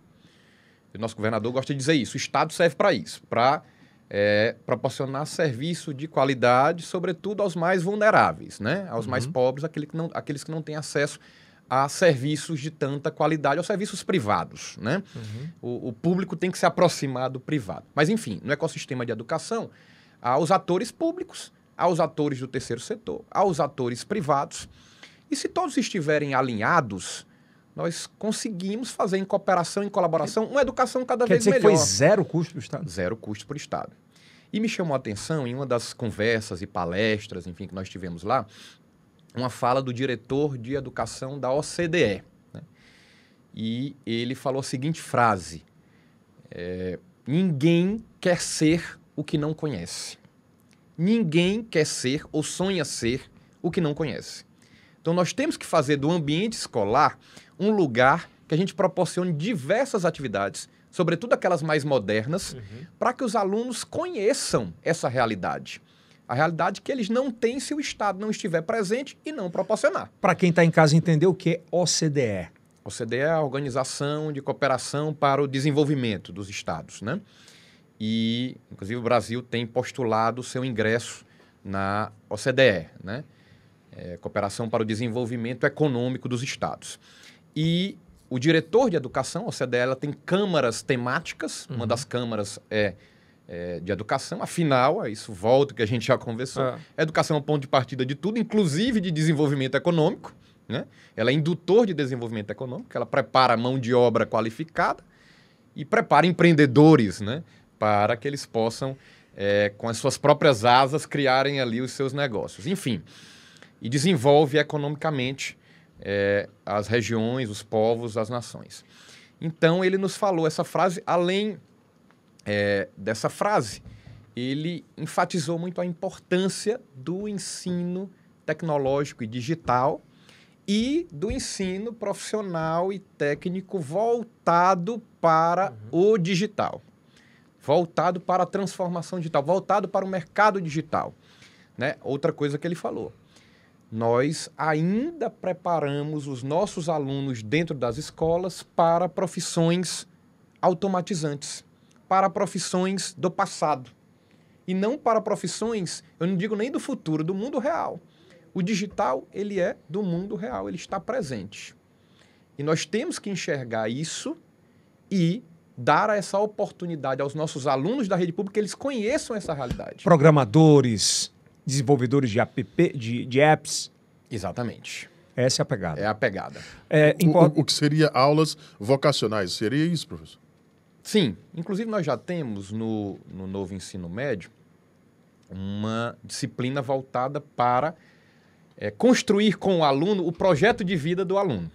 o nosso governador gosta de dizer isso, o Estado serve para isso, para é, proporcionar serviço de qualidade, sobretudo aos mais vulneráveis, né? aos uhum. mais pobres, aquele que não, aqueles que não têm acesso a serviços de tanta qualidade, aos serviços privados. Né? Uhum. O, o, público tem que se aproximar do privado. Mas, enfim, no ecossistema de educação, há os atores públicos, há os atores do terceiro setor, há os atores privados. E se todos estiverem alinhados, nós conseguimos fazer em cooperação, em colaboração, uma educação cada Quer vez dizer melhor. Que foi zero custo para o Estado? Zero custo para o Estado. E me chamou a atenção em uma das conversas e palestras, enfim, que nós tivemos lá, uma fala do diretor de educação da OCDE. Né? E ele falou a seguinte frase: é, Ninguém quer ser o que não conhece. Ninguém quer ser ou sonha ser o que não conhece. Então, nós temos que fazer do ambiente escolar um lugar que a gente proporcione diversas atividades, sobretudo aquelas mais modernas, uhum. para que os alunos conheçam essa realidade. A realidade é que eles não têm se o Estado não estiver presente e não proporcionar. Para quem está em casa entender o que é OCDE. OCDE é a Organização de Cooperação para o Desenvolvimento dos Estados, né? E, inclusive, o Brasil tem postulado seu ingresso na OCDE, né? É, Cooperação para o Desenvolvimento Econômico dos Estados. E o diretor de educação, a OCDE, ela tem câmaras temáticas, uhum. uma das câmaras é é, de educação. Afinal, é isso volta que a gente já conversou. É. Educação é um ponto de partida de tudo, inclusive de desenvolvimento econômico. Né? Ela é indutor de desenvolvimento econômico, ela prepara mão de obra qualificada e prepara empreendedores né? para que eles possam, é, com as suas próprias asas, criarem ali os seus negócios. Enfim, e desenvolve economicamente é, as regiões, os povos, as nações. Então, ele nos falou essa frase, além é, dessa frase, ele enfatizou muito a importância do ensino tecnológico e digital e do ensino profissional e técnico voltado para uhum. o digital, voltado para a transformação digital, voltado para o mercado digital. Né? Outra coisa que ele falou. Nós ainda preparamos os nossos alunos dentro das escolas para profissões automatizantes para profissões do passado e não para profissões, eu não digo nem do futuro, do mundo real. O digital, ele é do mundo real, ele está presente. E nós temos que enxergar isso e dar essa oportunidade aos nossos alunos da rede pública que eles conheçam essa realidade. Programadores, desenvolvedores de app, de, de apps. Exatamente. Essa é a pegada. É a pegada. É, o, o que seria aulas vocacionais? Seria isso, professor? Sim, inclusive nós já temos no, no novo ensino médio uma disciplina voltada para é, construir com o aluno o projeto de vida do aluno.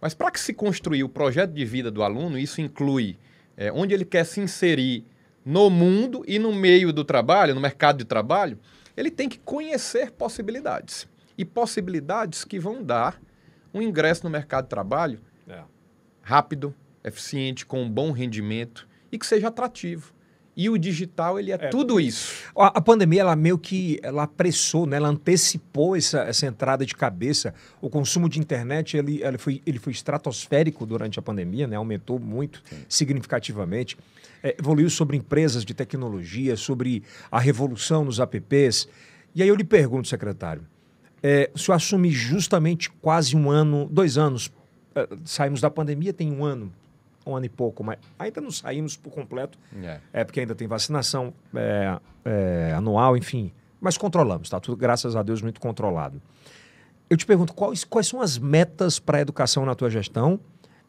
Mas para que se construir o projeto de vida do aluno, isso inclui é, onde ele quer se inserir no mundo e no meio do trabalho, no mercado de trabalho, ele tem que conhecer possibilidades. E possibilidades que vão dar um ingresso no mercado de trabalho é. rápido, eficiente, com um bom rendimento e que seja atrativo. E o digital, ele é, é, tudo isso. A, pandemia, ela meio que ela apressou, né? ela antecipou essa, essa entrada de cabeça. O consumo de internet, ele, ele, foi, ele foi estratosférico durante a pandemia, né? aumentou muito, Sim. significativamente. É, evoluiu sobre empresas de tecnologia, sobre a revolução nos apps. E aí eu lhe pergunto, secretário, é, o senhor assume justamente quase um ano, dois anos, é, saímos da pandemia tem um ano, um ano e pouco, mas ainda não saímos por completo. É, é porque ainda tem vacinação é, é, anual, enfim. Mas controlamos, está tudo, graças a Deus, muito controlado. Eu te pergunto, quais, quais são as metas para a educação na tua gestão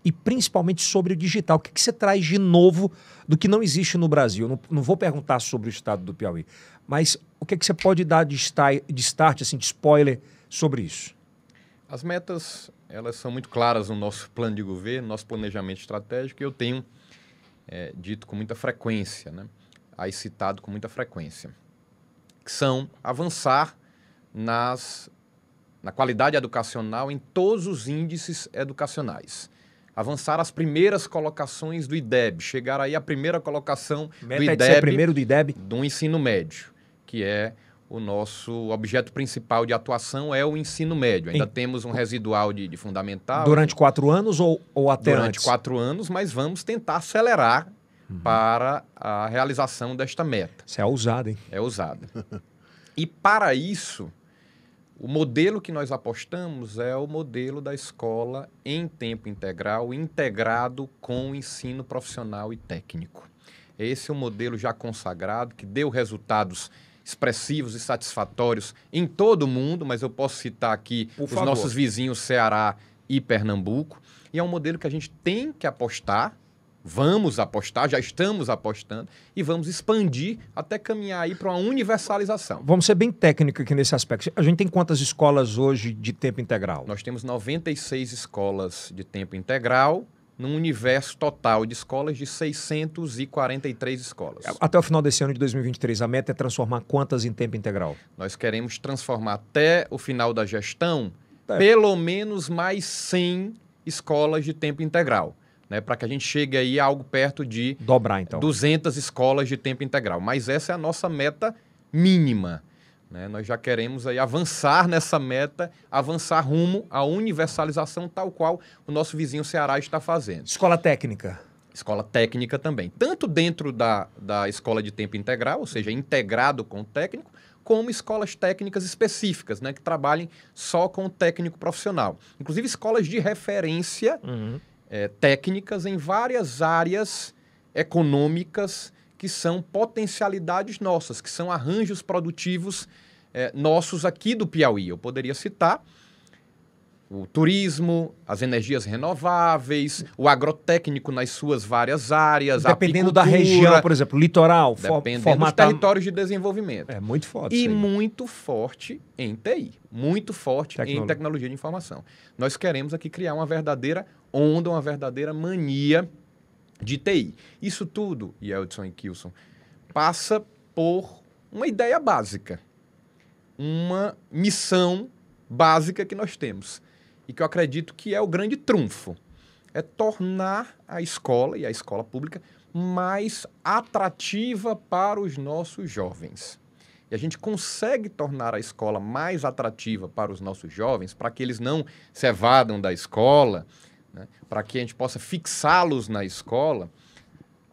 e principalmente sobre o digital? O que, que você traz de novo do que não existe no Brasil? Não, não vou perguntar sobre o estado do Piauí, mas o que, que você pode dar de, start, de start, assim, de spoiler sobre isso? As metas elas são muito claras no nosso plano de governo, nosso planejamento estratégico, e eu tenho é, dito com muita frequência, né? aí citado com muita frequência, que são avançar nas, na qualidade educacional em todos os índices educacionais avançar as primeiras colocações do IDEB, chegar aí à primeira colocação Meta é do IDEB, primeiro do IDEB do ensino médio, que é o nosso objeto principal de atuação é o ensino médio. Ainda em... temos um residual de, de fundamental. Durante quatro anos ou, ou até Durante antes? quatro anos, mas vamos tentar acelerar uhum. para a realização desta meta. Isso é ousado, hein? É ousado. e para isso, o modelo que nós apostamos é o modelo da escola em tempo integral, integrado com o ensino profissional e técnico. Esse é o um modelo já consagrado, que deu resultados expressivos e satisfatórios em todo o mundo, mas eu posso citar aqui Por os favor. nossos vizinhos Ceará e Pernambuco. E é um modelo que a gente tem que apostar, vamos apostar, já estamos apostando e vamos expandir até caminhar aí para uma universalização. Vamos ser bem técnico aqui nesse aspecto. A gente tem quantas escolas hoje de tempo integral? Nós temos 96 escolas de tempo integral num universo total de escolas de 643 escolas. Até o final desse ano de 2023, a meta é transformar quantas em tempo integral? Nós queremos transformar até o final da gestão é. pelo menos mais 100 escolas de tempo integral. Né, para que a gente chegue aí a algo perto de dobrar então 200 escolas de tempo integral. Mas essa é a nossa meta mínima. Né? Nós já queremos aí avançar nessa meta, avançar rumo à universalização, tal qual o nosso vizinho Ceará está fazendo. Escola técnica. Escola técnica também. Tanto dentro da, da escola de tempo integral, ou seja, integrado com o técnico, como escolas técnicas específicas, né, que trabalhem só com o técnico profissional. Inclusive escolas de referência uhum. é, técnicas em várias áreas econômicas, que são potencialidades nossas, que são arranjos produtivos é, nossos aqui do Piauí. Eu poderia citar o turismo, as energias renováveis, o agrotécnico nas suas várias áreas, dependendo da região, por exemplo, litoral, dependendo formatar... dos territórios de desenvolvimento. É muito forte. E muito forte em TI, muito forte Tecnologia. em tecnologia de informação. Nós queremos aqui criar uma verdadeira onda, uma verdadeira mania de TI. Isso tudo, Yeldson e Kilson, passa por uma ideia básica, uma missão básica que nós temos e que eu acredito que é o grande trunfo. É tornar a escola e a escola pública mais atrativa para os nossos jovens. E a gente consegue tornar a escola mais atrativa para os nossos jovens, para que eles não se evadam da escola, né? para que a gente possa fixá-los na escola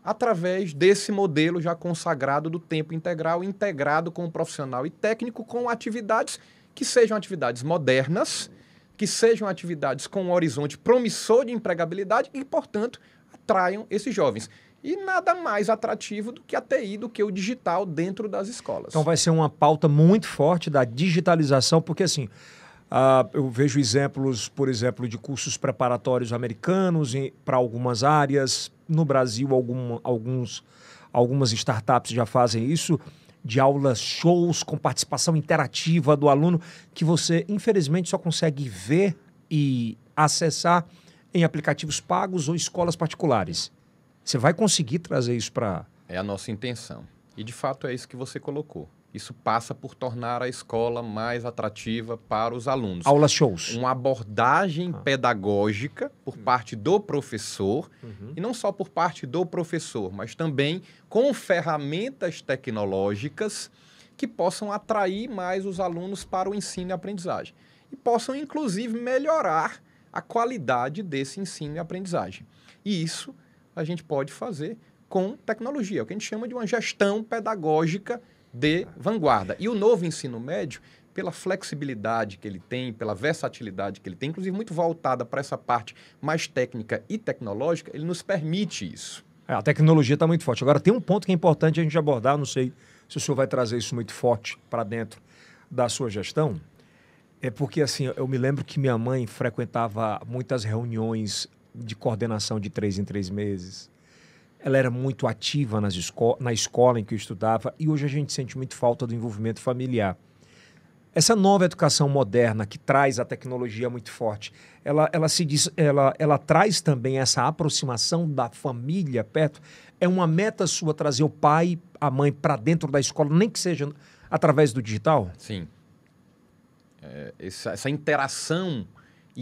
através desse modelo já consagrado do tempo integral, integrado com o profissional e técnico, com atividades que sejam atividades modernas, que sejam atividades com um horizonte promissor de empregabilidade e, portanto, atraiam esses jovens. E nada mais atrativo do que a TI, do que o digital dentro das escolas. Então vai ser uma pauta muito forte da digitalização, porque assim, Uh, eu vejo exemplos, por exemplo, de cursos preparatórios americanos para algumas áreas. No Brasil, algum, alguns, algumas startups já fazem isso, de aulas shows com participação interativa do aluno, que você, infelizmente, só consegue ver e acessar em aplicativos pagos ou escolas particulares. Você vai conseguir trazer isso para. É a nossa intenção. E de fato é isso que você colocou. Isso passa por tornar a escola mais atrativa para os alunos. Aulas shows. Uma abordagem ah. pedagógica por uhum. parte do professor, uhum. e não só por parte do professor, mas também com ferramentas tecnológicas que possam atrair mais os alunos para o ensino e aprendizagem. E possam, inclusive, melhorar a qualidade desse ensino e aprendizagem. E isso a gente pode fazer com tecnologia, o que a gente chama de uma gestão pedagógica de vanguarda. E o novo ensino médio, pela flexibilidade que ele tem, pela versatilidade que ele tem, inclusive muito voltada para essa parte mais técnica e tecnológica, ele nos permite isso. É, a tecnologia está muito forte. Agora, tem um ponto que é importante a gente abordar, não sei se o senhor vai trazer isso muito forte para dentro da sua gestão. É porque, assim, eu me lembro que minha mãe frequentava muitas reuniões de coordenação de três em três meses ela era muito ativa nas esco na escola em que eu estudava e hoje a gente sente muito falta do envolvimento familiar. Essa nova educação moderna que traz a tecnologia muito forte, ela, ela se diz, ela, ela traz também essa aproximação da família perto. É uma meta sua trazer o pai, a mãe para dentro da escola, nem que seja através do digital? Sim. É, essa, essa interação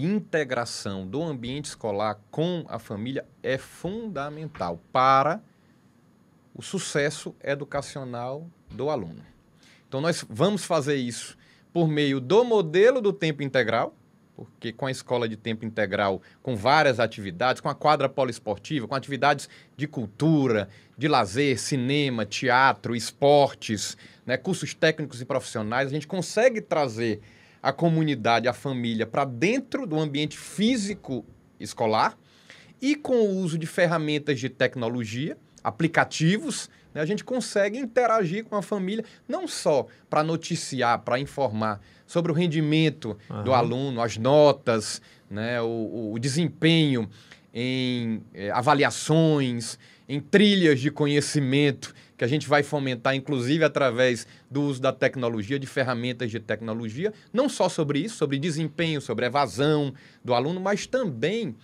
integração do ambiente escolar com a família é fundamental para o sucesso educacional do aluno. Então, nós vamos fazer isso por meio do modelo do tempo integral, porque com a escola de tempo integral, com várias atividades, com a quadra poliesportiva, com atividades de cultura, de lazer, cinema, teatro, esportes, né, cursos técnicos e profissionais, a gente consegue trazer a comunidade, a família para dentro do ambiente físico escolar e com o uso de ferramentas de tecnologia, aplicativos, né, a gente consegue interagir com a família, não só para noticiar, para informar sobre o rendimento uhum. do aluno, as notas, né, o, o desempenho em eh, avaliações, em trilhas de conhecimento que a gente vai fomentar, inclusive através do uso da tecnologia, de ferramentas de tecnologia, não só sobre isso, sobre desempenho, sobre evasão do aluno, mas também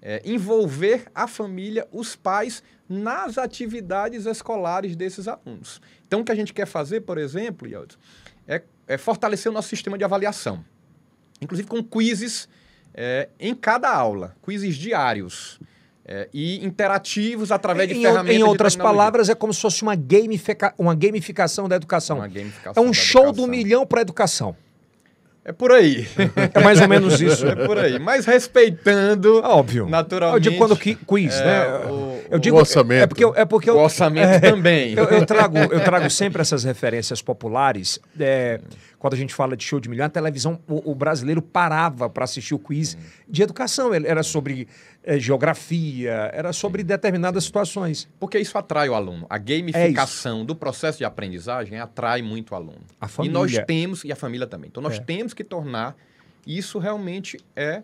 é, envolver a família, os pais, nas atividades escolares desses alunos. Então, o que a gente quer fazer, por exemplo, é, é fortalecer o nosso sistema de avaliação, inclusive com quizzes é, em cada aula, quizzes diários. É, e interativos através em, de ferramentas. Em outras palavras, é como se fosse uma, gamifica, uma gamificação da educação. Uma gamificação é um show educação. do milhão para a educação. É por aí. É mais ou menos isso. é por aí. Mas respeitando. É óbvio. Naturalmente. Eu digo quando que, quiz, é, né? O, eu digo, é o orçamento. É porque eu, é porque eu, o orçamento é, também. Eu, eu, trago, eu trago sempre essas referências populares. É, quando a gente fala de show de milhão, a televisão, o, o brasileiro parava para assistir o quiz hum. de educação. Era sobre é, geografia, era sobre Sim. determinadas situações. Porque isso atrai o aluno. A é gamificação é do processo de aprendizagem atrai muito o aluno. A família. E nós temos, e a família também. Então nós é. temos que tornar isso realmente é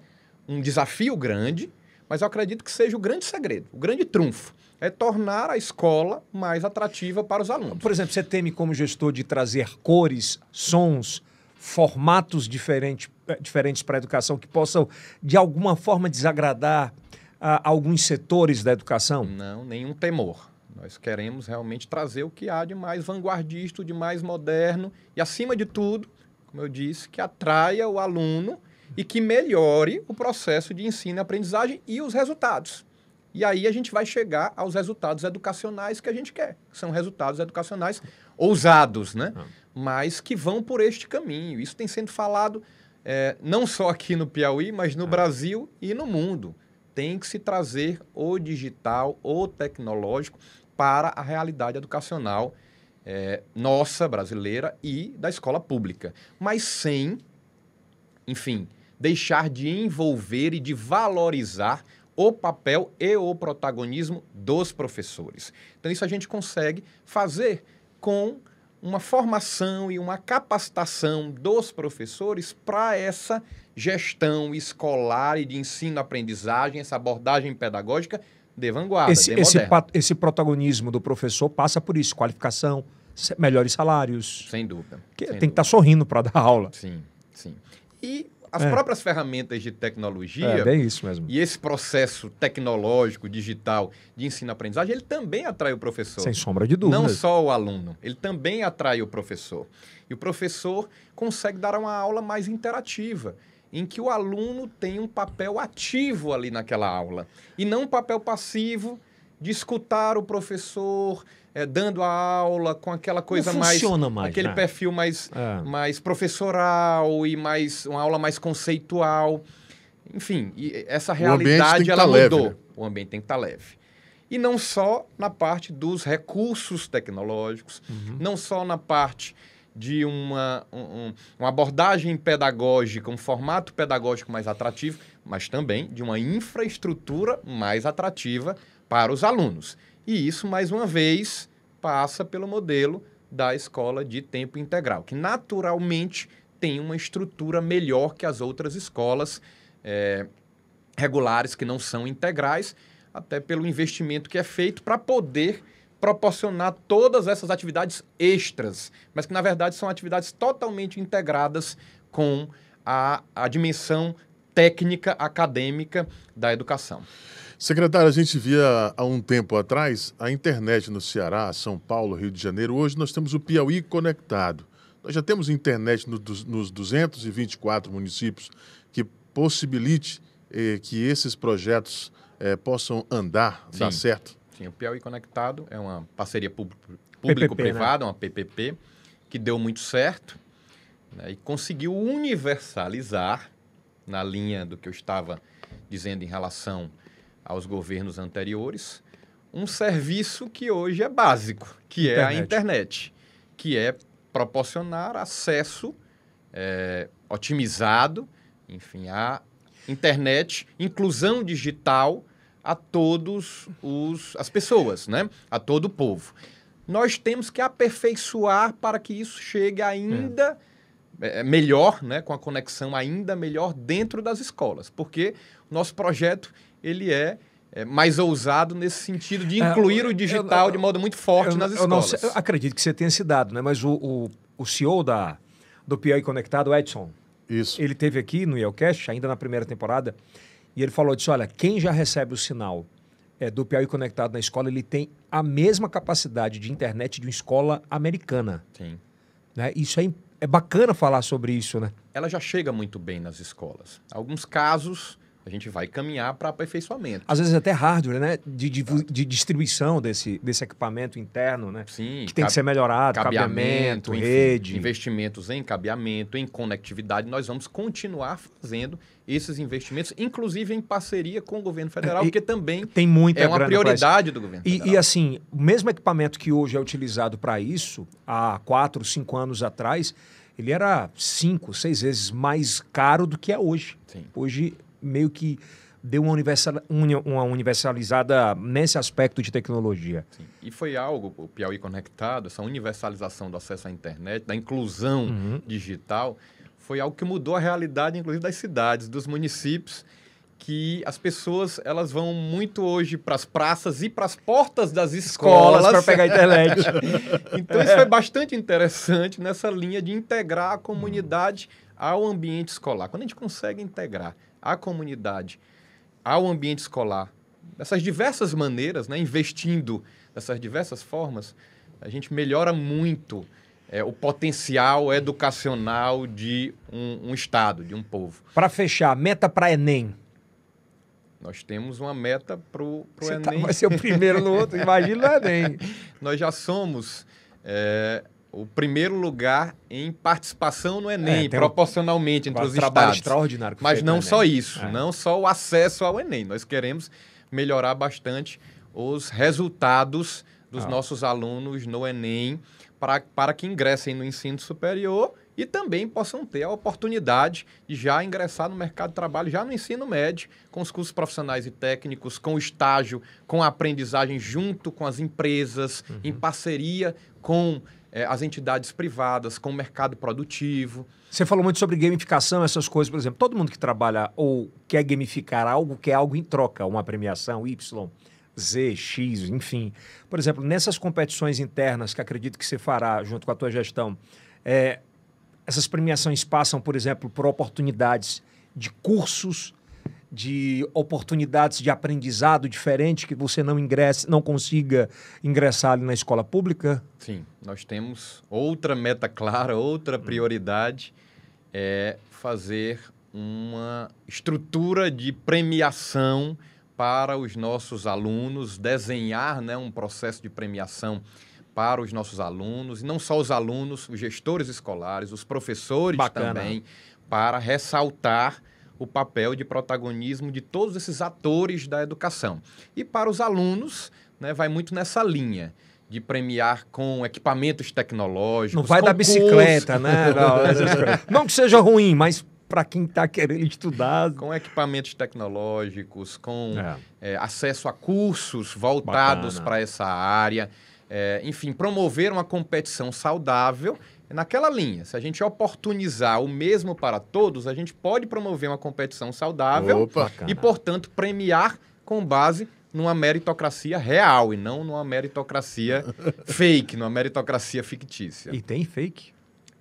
um desafio grande, mas eu acredito que seja o grande segredo, o grande trunfo. É tornar a escola mais atrativa para os alunos. Por exemplo, você teme como gestor de trazer cores, sons, formatos eh, diferentes diferentes para a educação que possam, de alguma forma, desagradar a, ah, a alguns setores da educação? Não, nenhum temor. Nós queremos realmente trazer o que há de mais vanguardista, de mais moderno e, acima de tudo, como eu disse, que atraia o aluno e que melhore o processo de ensino e aprendizagem e os resultados. E aí a gente vai chegar aos resultados educacionais que a gente quer, que são resultados educacionais ousados, né? Ah. Mas que vão por este caminho. Isso tem sendo falado é, não só aqui no Piauí, mas no ah. Brasil e no mundo. Tem que se trazer o digital, o tecnológico, para a realidade educacional é, nossa, brasileira e da escola pública. Mas sem, enfim, deixar de envolver e de valorizar o papel e o protagonismo dos professores. Então, isso a gente consegue fazer com uma formação e uma capacitação dos professores para essa gestão escolar e de ensino-aprendizagem, essa abordagem pedagógica de vanguarda. Esse, de esse, esse, protagonismo do professor passa por isso, qualificação, melhores salários. Sem dúvida. Que sem tem dúvida. que estar tá sorrindo para dar aula. Sim, sim. E as é. próprias ferramentas de tecnologia. É, bem isso mesmo. E esse processo tecnológico, digital, de ensino-aprendizagem, ele também atrai o professor. Sem sombra de dúvida. Não só o aluno, ele também atrai o professor. E o professor consegue dar uma aula mais interativa em que o aluno tem um papel ativo ali naquela aula e não um papel passivo de escutar o professor, é, dando a aula com aquela coisa mais, mais, aquele né? perfil mais, é. mais professoral e mais uma aula mais conceitual. Enfim, essa realidade ela tá mudou. Né? O ambiente tem que estar tá leve. E não só na parte dos recursos tecnológicos, uhum. não só na parte de uma, um, uma abordagem pedagógica, um formato pedagógico mais atrativo, mas também de uma infraestrutura mais atrativa para os alunos. E isso, mais uma vez, passa pelo modelo da escola de tempo integral, que naturalmente tem uma estrutura melhor que as outras escolas é, regulares que não são integrais, até pelo investimento que é feito para poder proporcionar todas essas atividades extras, mas que na verdade são atividades totalmente integradas com a, a dimensão técnica acadêmica da educação. Secretário, a gente via há um tempo atrás a internet no Ceará, São Paulo, Rio de Janeiro. Hoje nós temos o Piauí conectado. Nós já temos internet nos 224 municípios que possibilite eh, que esses projetos eh, possam andar, Sim. dar certo. Sim, o Piauí Conectado é uma parceria né? público-privada, né? uma PPP, que deu muito certo né, e conseguiu universalizar, na linha do que eu estava dizendo em relação aos governos anteriores, um serviço que hoje é básico, que internet. é a internet, que é proporcionar acesso é, otimizado, enfim, à internet, inclusão digital a todos os as pessoas, né? A todo o povo. Nós temos que aperfeiçoar para que isso chegue ainda é. é melhor, né? Com a conexão ainda melhor dentro das escolas, porque nosso projeto ele é é, mais ousado nesse sentido de é, incluir é, o digital eu, eu, de modo muito forte eu, nas escolas. Não, eu, acredito que você tenha esse dado, né? mas o, o, o CEO da, do PI Conectado, Edson, Isso. ele teve aqui no Yelcast, ainda na primeira temporada, e ele falou disso, olha, quem já recebe o sinal é, do PI Conectado na escola, ele tem a mesma capacidade de internet de uma escola americana. Sim. Né? Isso é, é bacana falar sobre isso, né? Ela já chega muito bem nas escolas. Alguns casos a gente vai caminhar para aperfeiçoamento. Às vezes até hardware, né? De, de, de distribuição desse, desse equipamento interno, né? Sim. Que tem que ser melhorado, cabeamento, cabeamento enfim, rede. Investimentos em cabeamento, em conectividade. Nós vamos continuar fazendo esses investimentos, inclusive em parceria com o governo federal, porque também tem muita é uma prioridade do governo federal. E, e assim, o mesmo equipamento que hoje é utilizado para isso, há quatro, cinco anos atrás, ele era cinco, seis vezes mais caro do que é hoje. Sim. Hoje meio que deu uma, universal, uma universalizada nesse aspecto de tecnologia. Sim. E foi algo, o Piauí Conectado, essa universalização do acesso à internet, da inclusão uhum. digital, foi algo que mudou a realidade, inclusive, das cidades, dos municípios, que as pessoas elas vão muito hoje para as praças e para as portas das escolas, escolas para pegar a internet. então, é. isso foi bastante interessante nessa linha de integrar a comunidade uhum. ao ambiente escolar. Quando a gente consegue integrar à comunidade, ao ambiente escolar, dessas diversas maneiras, né, investindo dessas diversas formas, a gente melhora muito é, o potencial educacional de um, um Estado, de um povo. Para fechar, meta para Enem. Nós temos uma meta para o tá, Enem. Tá, vai ser o primeiro no outro, imagina o Enem. Nós já somos é, o primeiro lugar em participação no Enem, é, proporcionalmente um, entre os estados. extraordinário. Mas não só isso, é. não só o acesso ao Enem. Nós queremos melhorar bastante os resultados dos ah. nossos alunos no Enem para, para que ingressem no ensino superior e também possam ter a oportunidade de já ingressar no mercado de trabalho, já no ensino médio, com os cursos profissionais e técnicos, com o estágio, com a aprendizagem junto com as empresas, uhum. em parceria com é, as entidades privadas, com o mercado produtivo. Você falou muito sobre gamificação, essas coisas, por exemplo. Todo mundo que trabalha ou quer gamificar algo, quer algo em troca, uma premiação Y, Z, X, enfim. Por exemplo, nessas competições internas que acredito que você fará junto com a tua gestão, é, essas premiações passam, por exemplo, por oportunidades de cursos de oportunidades de aprendizado diferente que você não ingresse, não consiga ingressar ali na escola pública? Sim, nós temos outra meta clara, outra hum. prioridade é fazer uma estrutura de premiação para os nossos alunos, desenhar né, um processo de premiação para os nossos alunos, e não só os alunos, os gestores escolares, os professores Bacana. também, para ressaltar o papel de protagonismo de todos esses atores da educação. E para os alunos, né, vai muito nessa linha de premiar com equipamentos tecnológicos. Não vai concursos. dar bicicleta, né? Não, não que seja ruim, mas para quem está querendo estudar. Com equipamentos tecnológicos, com é. É, acesso a cursos voltados para essa área. É, enfim, promover uma competição saudável é naquela linha, se a gente oportunizar o mesmo para todos, a gente pode promover uma competição saudável Opa, e, portanto, premiar com base numa meritocracia real e não numa meritocracia fake, numa meritocracia fictícia. E tem fake?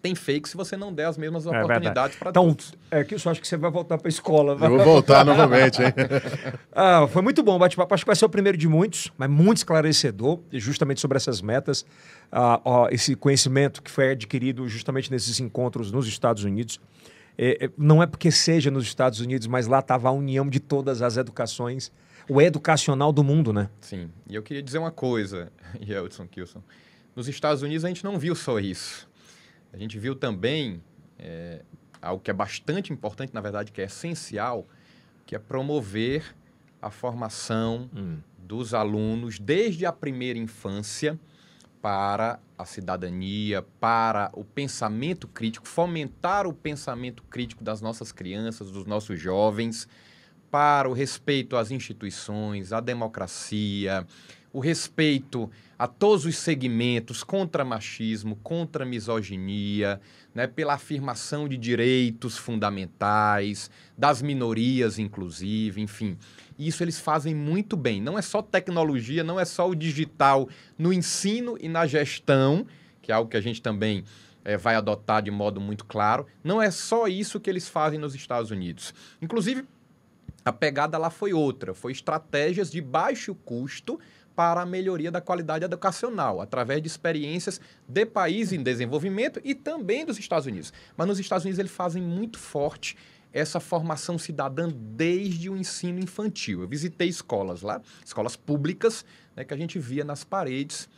tem fake se você não der as mesmas é oportunidades para então, todos. Então, é que eu só acho que você vai voltar para a escola. Vai? Eu vou voltar novamente, hein? ah, foi muito bom o bate-papo. Acho que vai ser o primeiro de muitos, mas muito esclarecedor, justamente sobre essas metas esse conhecimento que foi adquirido justamente nesses encontros nos Estados Unidos. É, é não é porque seja nos Estados Unidos, mas lá estava a união de todas as educações, o educacional do mundo, né? Sim. E eu queria dizer uma coisa, Yeldson Kilson. Nos Estados Unidos a gente não viu só isso. A gente viu também é, algo que é bastante importante, na verdade, que é essencial, que é promover a formação hum. dos alunos desde a primeira infância para a cidadania, para o pensamento crítico, fomentar o pensamento crítico das nossas crianças, dos nossos jovens, para o respeito às instituições, à democracia, o respeito a todos os segmentos contra machismo, contra misoginia, né, pela afirmação de direitos fundamentais, das minorias, inclusive, enfim. Isso eles fazem muito bem. Não é só tecnologia, não é só o digital no ensino e na gestão, que é algo que a gente também é, vai adotar de modo muito claro. Não é só isso que eles fazem nos Estados Unidos. Inclusive, a pegada lá foi outra, foi estratégias de baixo custo para a melhoria da qualidade educacional, através de experiências de países em desenvolvimento e também dos Estados Unidos. Mas nos Estados Unidos eles fazem muito forte essa formação cidadã desde o ensino infantil. Eu visitei escolas lá, escolas públicas, né, que a gente via nas paredes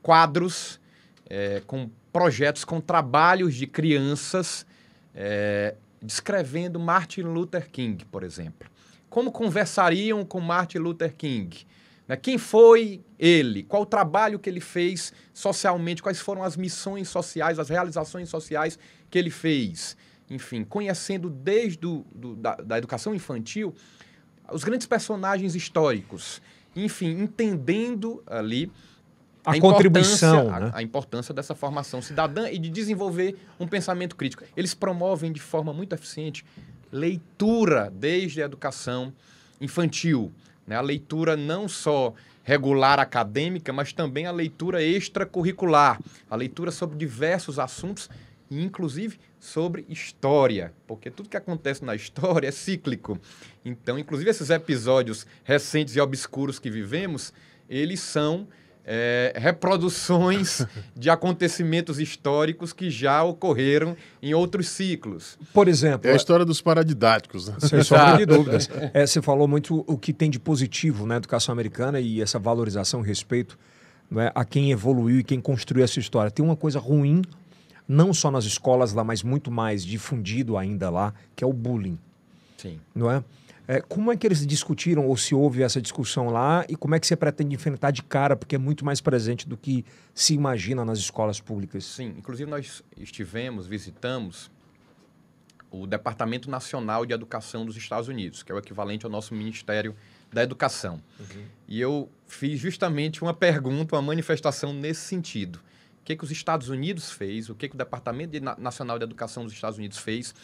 quadros é, com projetos, com trabalhos de crianças é, descrevendo Martin Luther King, por exemplo. Como conversariam com Martin Luther King? Né? Quem foi ele? Qual o trabalho que ele fez socialmente? Quais foram as missões sociais, as realizações sociais que ele fez? Enfim, conhecendo desde do, do da, da educação infantil os grandes personagens históricos. Enfim, entendendo ali a, a contribuição, né? a, a, importância dessa formação cidadã e de desenvolver um pensamento crítico. Eles promovem de forma muito eficiente leitura desde a educação infantil. Né? A leitura não só regular acadêmica, mas também a leitura extracurricular, a leitura sobre diversos assuntos, inclusive sobre história, porque tudo que acontece na história é cíclico. Então, inclusive esses episódios recentes e obscuros que vivemos, eles são é, reproduções de acontecimentos históricos que já ocorreram em outros ciclos. Por exemplo. É a história dos paradidáticos. Né? Sem sombra de dúvidas. É, você falou muito o que tem de positivo na educação americana e essa valorização, respeito né, a quem evoluiu e quem construiu essa história. Tem uma coisa ruim, não só nas escolas lá, mas muito mais difundido ainda lá, que é o bullying. Sim. Não é? É, como é que eles discutiram ou se houve essa discussão lá e como é que você pretende enfrentar de cara, porque é muito mais presente do que se imagina nas escolas públicas? Sim, inclusive nós estivemos, visitamos o Departamento Nacional de Educação dos Estados Unidos, que é o equivalente ao nosso Ministério da Educação. Uhum. E eu fiz justamente uma pergunta, uma manifestação nesse sentido. O que, que os Estados Unidos fez, o que, que o Departamento Nacional de Educação dos Estados Unidos fez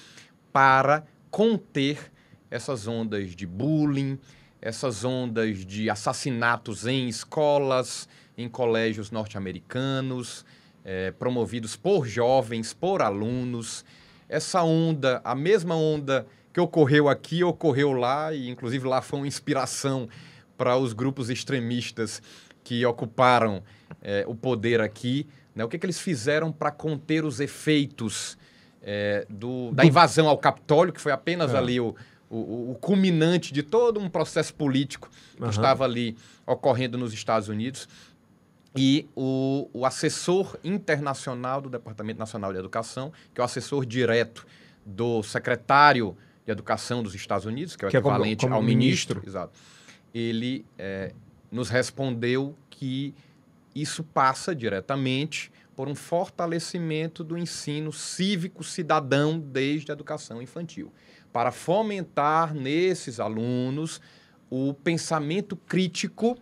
para conter essas ondas de bullying, essas ondas de assassinatos em escolas, em colégios norte-americanos, é, promovidos por jovens, por alunos. Essa onda, a mesma onda que ocorreu aqui, ocorreu lá, e inclusive lá foi uma inspiração para os grupos extremistas que ocuparam é, o poder aqui. Né? O que, é que eles fizeram para conter os efeitos é, do, da invasão ao Capitólio, que foi apenas é. ali o, o, o culminante de todo um processo político que uhum. estava ali ocorrendo nos Estados Unidos. E o, o assessor internacional do Departamento Nacional de Educação, que é o assessor direto do secretário de Educação dos Estados Unidos, que é o que equivalente é como, como ao ministro, ministro, exato, ele é, nos respondeu que isso passa diretamente por um fortalecimento do ensino cívico cidadão desde a educação infantil para fomentar nesses alunos o pensamento crítico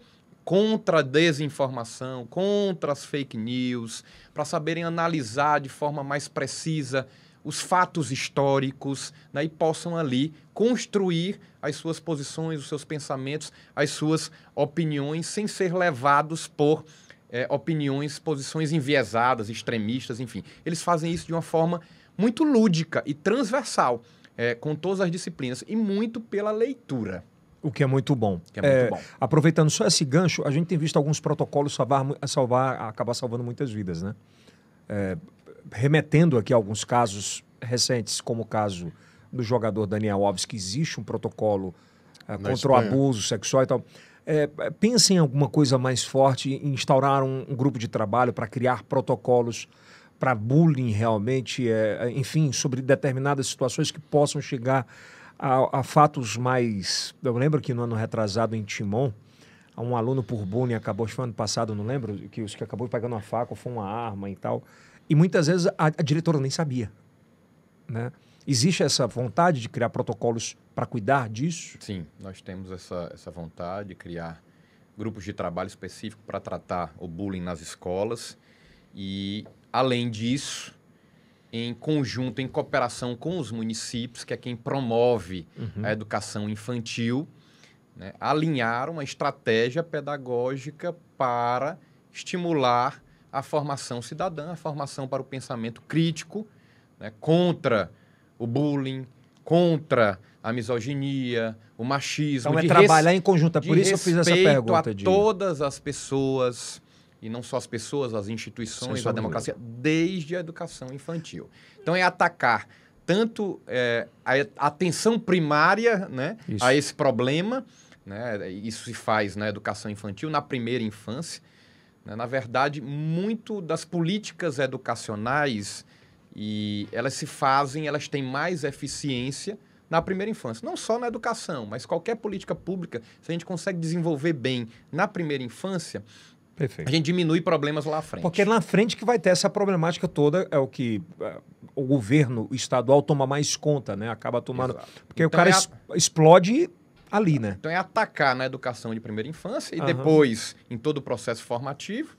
contra a desinformação, contra as fake news, para saberem analisar de forma mais precisa os fatos históricos né, e possam ali construir as suas posições, os seus pensamentos, as suas opiniões, sem ser levados por é, opiniões, posições enviesadas, extremistas, enfim. Eles fazem isso de uma forma muito lúdica e transversal é, com todas as disciplinas e muito pela leitura. O que é muito bom. É muito é, bom. Aproveitando só esse gancho, a gente tem visto alguns protocolos salvar, salvar acabar salvando muitas vidas, né? É, remetendo aqui a alguns casos recentes, como o caso do jogador Daniel Alves, que existe um protocolo é, contra Espanha. o abuso sexual e tal. É, é pensem em alguma coisa mais forte, instaurar um, um grupo de trabalho para criar protocolos para bullying realmente, é, é, enfim, sobre determinadas situações que possam chegar a, a, fatos mais. Eu lembro que no ano retrasado em Timon, um aluno por bullying acabou, foi ano passado, não lembro, que os que acabou pegando uma faca ou foi uma arma e tal. E muitas vezes a, a diretora nem sabia. Né? Existe essa vontade de criar protocolos para cuidar disso? Sim, nós temos essa, essa vontade de criar grupos de trabalho específico para tratar o bullying nas escolas. E Além disso, em conjunto, em cooperação com os municípios, que é quem promove uhum. a educação infantil, né, alinhar uma estratégia pedagógica para estimular a formação cidadã, a formação para o pensamento crítico, né, contra o bullying, contra a misoginia, o machismo. Então é trabalhar res... em conjunto, é por isso que eu fiz essa pergunta. a de... todas as pessoas, e não só as pessoas, as instituições, a democracia, desde a educação infantil. Então é atacar tanto é, a atenção primária né, a esse problema, né, isso se faz na educação infantil, na primeira infância. Né, na verdade, muito das políticas educacionais e elas se fazem, elas têm mais eficiência na primeira infância. Não só na educação, mas qualquer política pública, se a gente consegue desenvolver bem na primeira infância, Perfeito. A gente diminui problemas lá à frente. Porque é na frente que vai ter essa problemática toda, é o que é, o governo estadual toma mais conta, né? Acaba tomando. Exato. Porque então o cara é a... explode ali, né? Então é atacar na educação de primeira infância e Aham. depois em todo o processo formativo.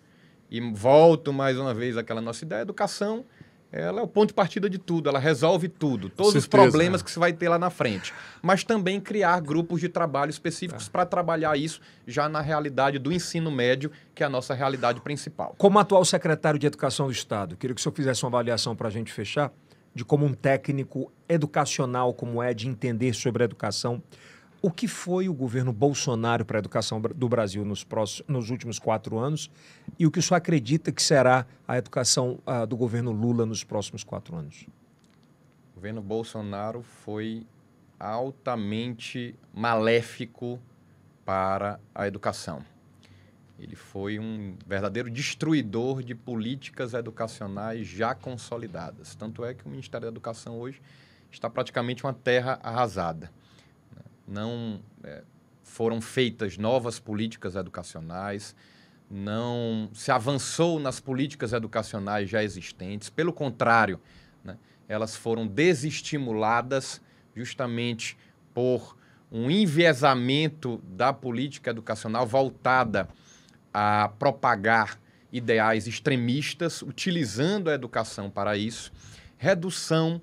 E volto mais uma vez àquela nossa ideia: educação ela é o ponto de partida de tudo, ela resolve tudo, todos os né? problemas que você vai ter lá na frente. Mas também criar grupos de trabalho específicos é. Tá. para trabalhar isso já na realidade do ensino médio, que é a nossa realidade principal. Como atual secretário de Educação do Estado, queria que o senhor fizesse uma avaliação para a gente fechar de como um técnico educacional, como é, de entender sobre a educação, o que foi o governo Bolsonaro para a educação do Brasil nos, próximos, nos últimos quatro anos e o que o senhor acredita que será a educação uh, do governo Lula nos próximos quatro anos? O governo Bolsonaro foi altamente maléfico para a educação. Ele foi um verdadeiro destruidor de políticas educacionais já consolidadas. Tanto é que o Ministério da Educação hoje está praticamente uma terra arrasada não é, foram feitas novas políticas educacionais, não se avançou nas políticas educacionais já existentes. Pelo contrário, né, elas foram desestimuladas justamente por um enviesamento da política educacional voltada a propagar ideais extremistas, utilizando a educação para isso, redução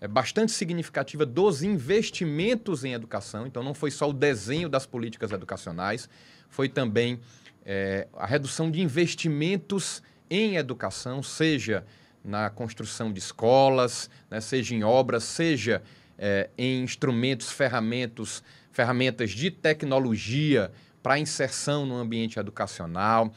é, bastante significativa dos investimentos em educação. Então, não foi só o desenho das políticas educacionais, foi também é, a redução de investimentos em educação, seja na construção de escolas, né, seja em obras, seja é, em instrumentos, ferramentas, ferramentas de tecnologia para inserção no ambiente educacional,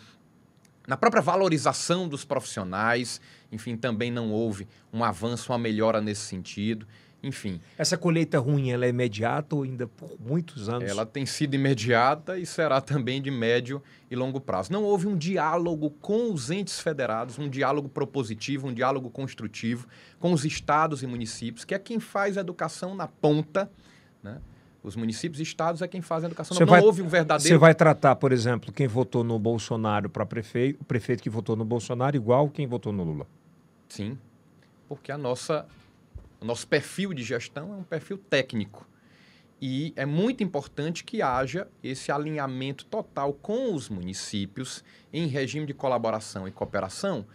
na própria valorização dos profissionais enfim, também não houve um avanço, uma melhora nesse sentido enfim. Essa colheita ruim, ela é imediata ou ainda por muitos anos? Ela tem sido imediata e será também de médio e longo prazo. Não houve um diálogo com os entes federados, um diálogo propositivo, um diálogo construtivo com os estados e municípios, que é quem faz a educação na ponta, né? Os municípios e estados é quem faz a educação. não, vai, não houve um verdadeiro. Você vai tratar, por exemplo, quem votou no Bolsonaro para prefeito, o prefeito que votou no Bolsonaro igual quem votou no Lula? Sim, porque a nossa, o nosso perfil de gestão é um perfil técnico. E é muito importante que haja esse alinhamento total com os municípios em regime de colaboração e cooperação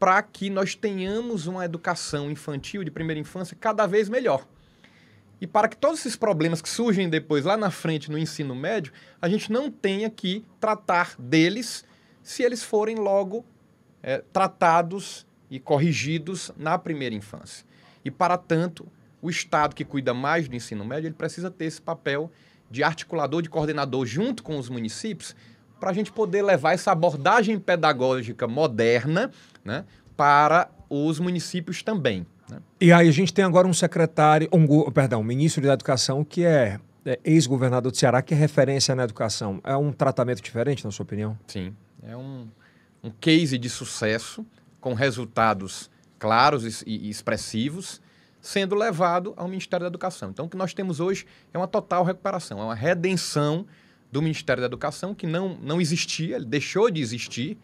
para que nós tenhamos uma educação infantil de primeira infância cada vez melhor e para que todos esses problemas que surgem depois lá na frente no ensino médio, a gente não tenha que tratar deles se eles forem logo é, tratados e corrigidos na primeira infância. E para tanto, o Estado que cuida mais do ensino médio, ele precisa ter esse papel de articulador, de coordenador junto com os municípios, para a gente poder levar essa abordagem pedagógica moderna né, para os municípios também. Né? E aí a gente tem agora um secretário, um, perdão, um ministro da Educação que é, é ex-governador do Ceará, que é referência na educação. É um tratamento diferente, na sua opinião? Sim, é um, um case de sucesso com resultados claros e, e expressivos sendo levado ao Ministério da Educação. Então, o que nós temos hoje é uma total recuperação, é uma redenção do Ministério da Educação que não, não existia, ele deixou de existir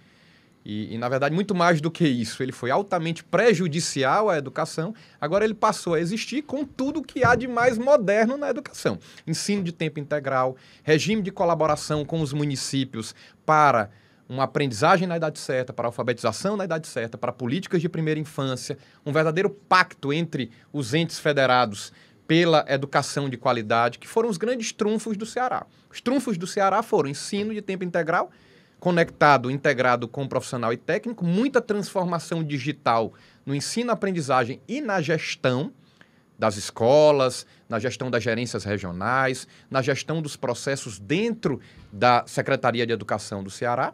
e, e, na verdade, muito mais do que isso, ele foi altamente prejudicial à educação. Agora, ele passou a existir com tudo que há de mais moderno na educação: ensino de tempo integral, regime de colaboração com os municípios para uma aprendizagem na idade certa, para alfabetização na idade certa, para políticas de primeira infância, um verdadeiro pacto entre os entes federados pela educação de qualidade, que foram os grandes trunfos do Ceará. Os trunfos do Ceará foram ensino de tempo integral conectado, integrado com profissional e técnico, muita transformação digital no ensino, aprendizagem e na gestão das escolas, na gestão das gerências regionais, na gestão dos processos dentro da Secretaria de Educação do Ceará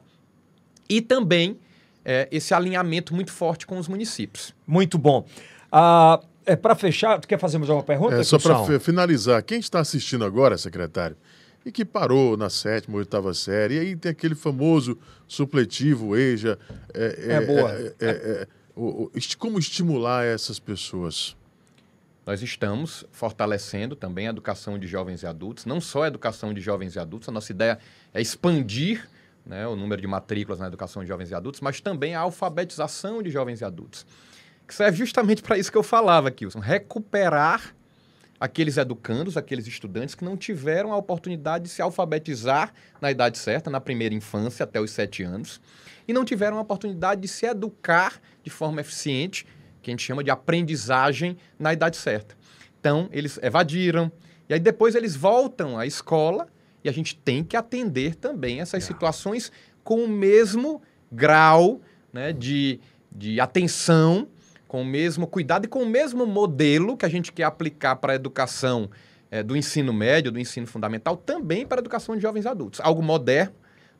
e também é, esse alinhamento muito forte com os municípios. Muito bom. Ah, é, para fechar, tu quer fazer mais uma pergunta? É, só para finalizar, quem está assistindo agora, secretário, e que parou na sétima, oitava série. E aí tem aquele famoso supletivo, EJA. É, é, é boa. É, é, é, é como estimular essas pessoas? Nós estamos fortalecendo também a educação de jovens e adultos, não só a educação de jovens e adultos, a nossa ideia é expandir né, o número de matrículas na educação de jovens e adultos, mas também a alfabetização de jovens e adultos. Que serve justamente para isso que eu falava, Kilson, recuperar aqueles educandos, aqueles estudantes que não tiveram a oportunidade de se alfabetizar na idade certa, na primeira infância, até os sete anos, e não tiveram a oportunidade de se educar de forma eficiente, que a gente chama de aprendizagem, na idade certa. Então, eles evadiram, e aí depois eles voltam à escola e a gente tem que atender também essas situações com o mesmo grau né, de, de atenção com o mesmo cuidado e com o mesmo modelo que a gente quer aplicar para a educação é, do ensino médio, do ensino fundamental, também para a educação de jovens adultos. Algo moderno,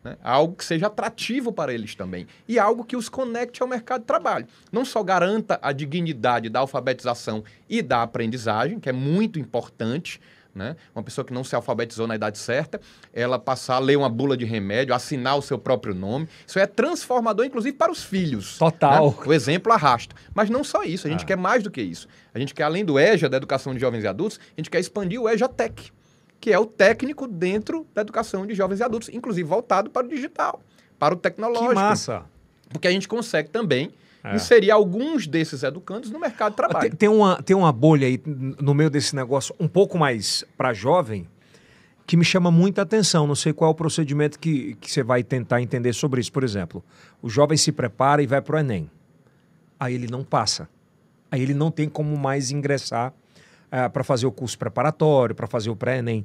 né? algo que seja atrativo para eles também e algo que os conecte ao mercado de trabalho. Não só garanta a dignidade da alfabetização e da aprendizagem, que é muito importante, né? Uma pessoa que não se alfabetizou na idade certa, ela passar a ler uma bula de remédio, assinar o seu próprio nome. Isso é transformador, inclusive, para os filhos. Né? Total. Né? O exemplo arrasta. Mas não só isso, a gente ah. quer mais do que isso. A gente quer, além do EJA, da educação de jovens e adultos, a gente quer expandir o EJA Tech, que é o técnico dentro da educação de jovens e adultos, inclusive voltado para o digital, para o tecnológico. Que massa! Porque a gente consegue também é. inserir alguns desses educandos no mercado de trabalho. Tem, tem, uma, tem uma bolha aí no meio desse negócio um pouco mais para jovem que me chama muita atenção. Não sei qual é o procedimento que, que você vai tentar entender sobre isso. Por exemplo, o jovem se prepara e vai para o Enem. Aí ele não passa. Aí ele não tem como mais ingressar eh, para fazer o curso preparatório, para fazer o pré-ENEM.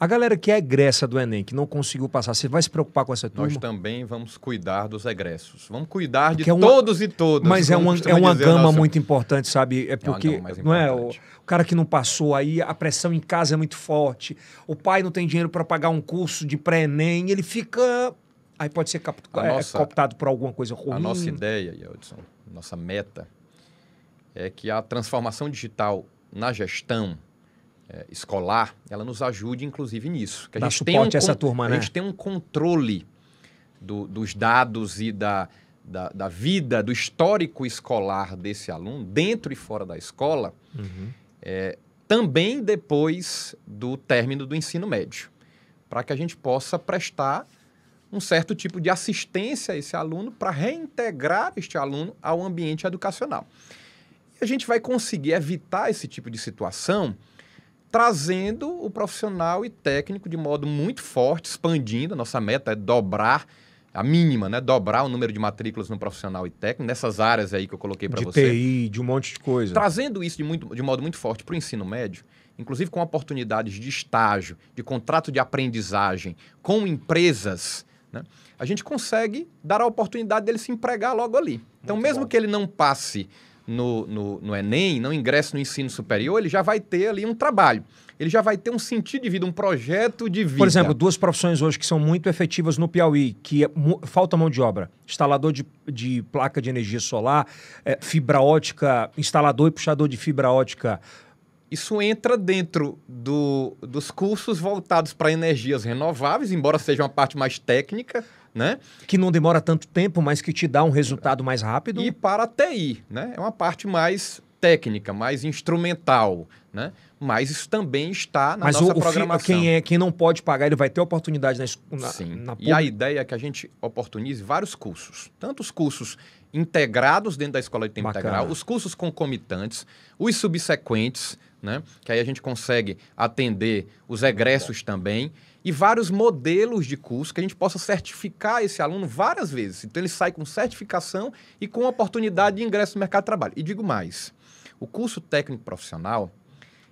A galera que é egressa do Enem, que não conseguiu passar, você vai se preocupar com essa turma? Nós também vamos cuidar dos egressos. Vamos cuidar de é uma... todos e todas. Mas é uma, é uma gama nossa... muito importante, sabe? É porque, é não é? O, o cara que não passou aí, a pressão em casa é muito forte. O pai não tem dinheiro para pagar um curso de pré-Enem, ele fica... Aí pode ser captu... É, nossa... captado por alguma coisa ruim. A nossa ideia, Yeldson, nossa meta, é que a transformação digital na gestão é, escolar, ela nos ajude, inclusive, nisso. Que a gente suporte tem um, essa turma, né? A gente tem um controle do, dos dados e da, da, da, vida, do histórico escolar desse aluno, dentro e fora da escola, uhum. é, também depois do término do ensino médio, para que a gente possa prestar um certo tipo de assistência a esse aluno para reintegrar este aluno ao ambiente educacional. E a gente vai conseguir evitar esse tipo de situação trazendo o profissional e técnico de modo muito forte, expandindo. Nossa meta é dobrar a mínima, né? Dobrar o número de matrículas no profissional e técnico, nessas áreas aí que eu coloquei para você. De TI, de um monte de coisa. Trazendo isso de, muito, de modo muito forte para o ensino médio, inclusive com oportunidades de estágio, de contrato de aprendizagem, com empresas, né? a gente consegue dar a oportunidade dele se empregar logo ali. Então, muito mesmo bom. que ele não passe no, no, no Enem, não ingresse no ensino superior, ele já vai ter ali um trabalho ele já vai ter um sentido de vida, um projeto de vida. Por exemplo, duas profissões hoje que são muito efetivas no Piauí, que é, falta mão de obra. Instalador de, de placa de energia solar, é, fibra ótica, instalador e puxador de fibra ótica. Isso entra dentro do, dos cursos voltados para energias renováveis, embora seja uma parte mais técnica né? Que não demora tanto tempo, mas que te dá um resultado mais rápido. E para a TI, né? É uma parte mais técnica, mais instrumental, né? Mas isso também está na mas nossa o, o programação. Fi, quem, é, quem não pode pagar, ele vai ter oportunidade na, escola. Sim. Na e a ideia é que a gente oportunize vários cursos. Tanto os cursos integrados dentro da escola de tempo Bacana. integral, os cursos concomitantes, os subsequentes, né? Que aí a gente consegue atender os egressos também e vários modelos de curso que a gente possa certificar esse aluno várias vezes. Então ele sai com certificação e com oportunidade de ingresso no mercado de trabalho. E digo mais, o curso técnico profissional,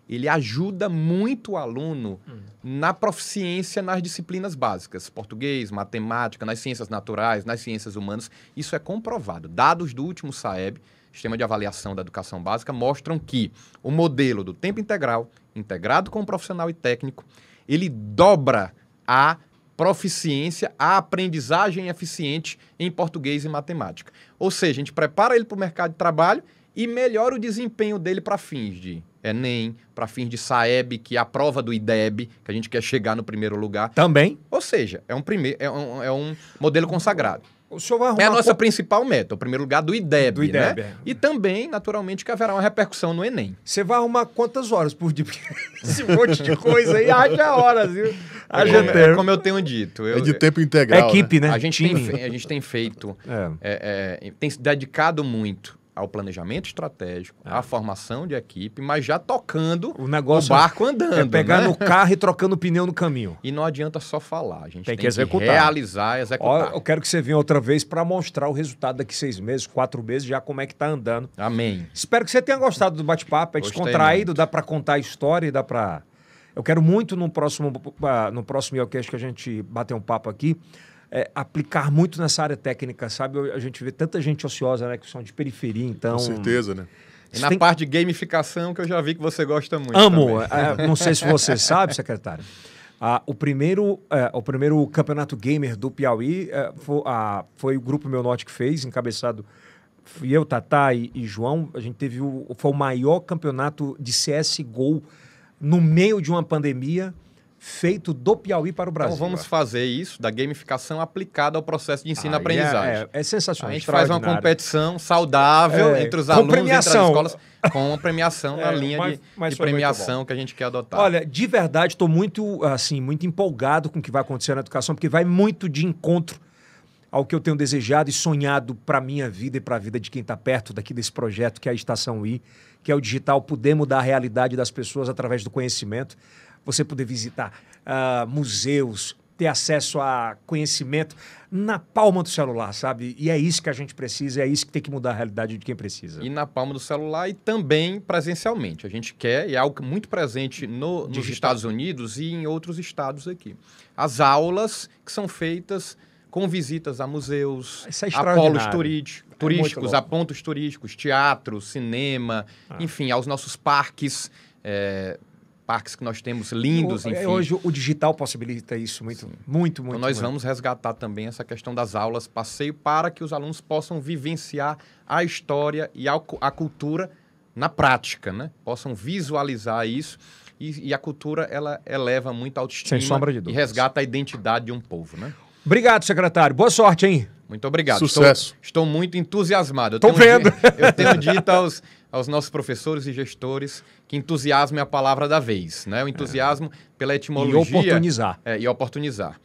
ele ajuda muito o aluno hum. na proficiência nas disciplinas básicas, português, matemática, nas ciências naturais, nas ciências humanas. Isso é comprovado. Dados do último SAEB, Sistema de Avaliação da Educação Básica, mostram que o modelo do tempo integral, integrado com o profissional e técnico, ele dobra a proficiência, a aprendizagem eficiente em português e matemática. Ou seja, a gente prepara ele para o mercado de trabalho e melhora o desempenho dele para fins de Enem, para fins de Saeb, que é a prova do IDEB, que a gente quer chegar no primeiro lugar. Também. Ou seja, é um, primeiro, é um, é um modelo consagrado. O senhor vai arrumar é a nossa por... principal meta, o primeiro lugar do IDEB, do IDEB né? É. E também, naturalmente, que haverá uma repercussão no Enem. Você vai arrumar quantas horas por dia? Esse monte de coisa aí, haja horas, viu? É haja é, tempo. É como eu tenho dito. Eu, é de tempo integral. É equipe, né? né? A gente, tem, a gente tem feito, é. é tem se dedicado muito ao planejamento estratégico, é. à formação de equipe, mas já tocando o, negócio o barco é andando. É pegar né? no carro e trocando pneu no caminho. E não adianta só falar, a gente tem, tem que, executar. Que realizar, executar. Ó, eu quero que você venha outra vez para mostrar o resultado daqui seis meses, quatro meses, já como é que está andando. Amém. Espero que você tenha gostado do bate-papo, é descontraído, dá para contar a história, dá para... Eu quero muito no próximo, ah, no próximo que a gente bater um papo aqui, é, aplicar muito nessa área técnica, sabe? A gente vê tanta gente ociosa, né? Que são de periferia, então... Com certeza, né? E na tem... parte de gamificação, que eu já vi que você gosta muito. Amo! É, não sei se você sabe, secretário. Ah, o, primeiro, é, o primeiro campeonato gamer do Piauí é, foi, ah, foi, o grupo Meu Norte que fez, encabeçado fui eu, Tatá e, e, João. A gente teve o, foi o maior campeonato de CSGO no meio de uma pandemia feito do Piauí para o então Brasil. Então vamos fazer isso, da gamificação aplicada ao processo de ensino-aprendizagem. é, é, é, sensacional. A gente faz uma competição saudável é, entre os alunos, premiação. entre as escolas, com a premiação na é, linha mas, mas de, de premiação que a gente quer adotar. Olha, de verdade, estou muito, assim, muito empolgado com o que vai acontecer na educação, porque vai muito de encontro ao que eu tenho desejado e sonhado para a minha vida e para a vida de quem está perto daqui desse projeto, que é a Estação I, que é o digital, poder mudar a realidade das pessoas através do conhecimento você poder visitar uh, museus, ter acesso a conhecimento na palma do celular, sabe? E é isso que a gente precisa, é isso que tem que mudar a realidade de quem precisa. E na palma do celular e também presencialmente. A gente quer, e é algo muito presente no, nos Estados Unidos e em outros estados aqui. As aulas que são feitas com visitas a museus, é a polos é turísticos, é a pontos turísticos, teatro, cinema, ah. enfim, aos nossos parques. É, parques que nós temos lindos, o, é, enfim. Hoje o digital possibilita isso muito, Sim. muito, então, muito. Então nós muito. vamos resgatar também essa questão das aulas passeio para que os alunos possam vivenciar a história e a, a cultura na prática, né? Possam visualizar isso. E, e, a cultura, ela eleva muito a autoestima Sem sombra de e resgata a identidade de um povo, né? Obrigado, secretário. Boa sorte, hein? Muito obrigado. Sucesso. Estou, estou muito entusiasmado. Estou vendo. Dito, eu tenho dito aos, aos nossos professores e gestores que entusiasmo é a palavra da vez, né? O entusiasmo é. pela etimologia... E oportunizar. É, e oportunizar.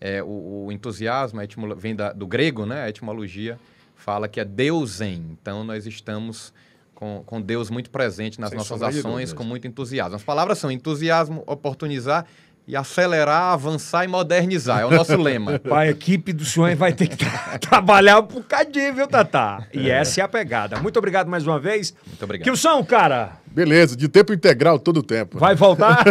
É, o, o, entusiasmo etimo, vem da, do grego, né? A etimologia fala que é Deus em. Então, nós estamos com, com Deus muito presente nas Sem nossas ações, com muito entusiasmo. As palavras são entusiasmo, oportunizar e acelerar, avançar e modernizar. É o nosso lema. A equipe do senhor vai ter que tra trabalhar um bocadinho, viu, Tatá? E é. essa é a pegada. Muito obrigado mais uma vez. Muito obrigado. Que o são, cara? Beleza, de tempo integral, todo tempo. Vai voltar?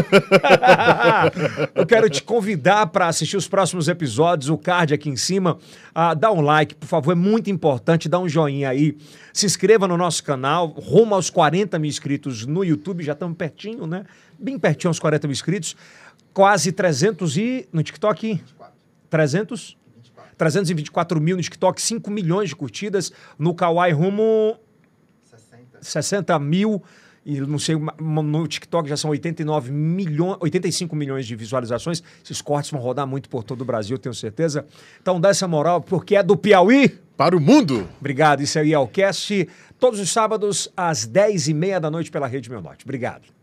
Eu quero te convidar para assistir os próximos episódios, o card aqui em cima. Ah, dá um like, por favor, é muito importante, dá um joinha aí. Se inscreva no nosso canal, rumo aos 40 mil inscritos no YouTube, já estamos pertinho, né? Bem pertinho aos 40 mil inscritos quase 300 e... No TikTok? 24. 300? 24. 324 mil no TikTok, 5 milhões de curtidas. No Kawai rumo... 60. 60 mil e não sei, no TikTok já são 89 milhões, 85 milhões de visualizações. Esses cortes vão rodar muito por todo o Brasil, tenho certeza. Então dá essa moral, porque é do Piauí. Para o mundo! Obrigado, isso aí é o cast. Todos os sábados, às 10h30 da noite, pela Rede Meu Norte. Obrigado.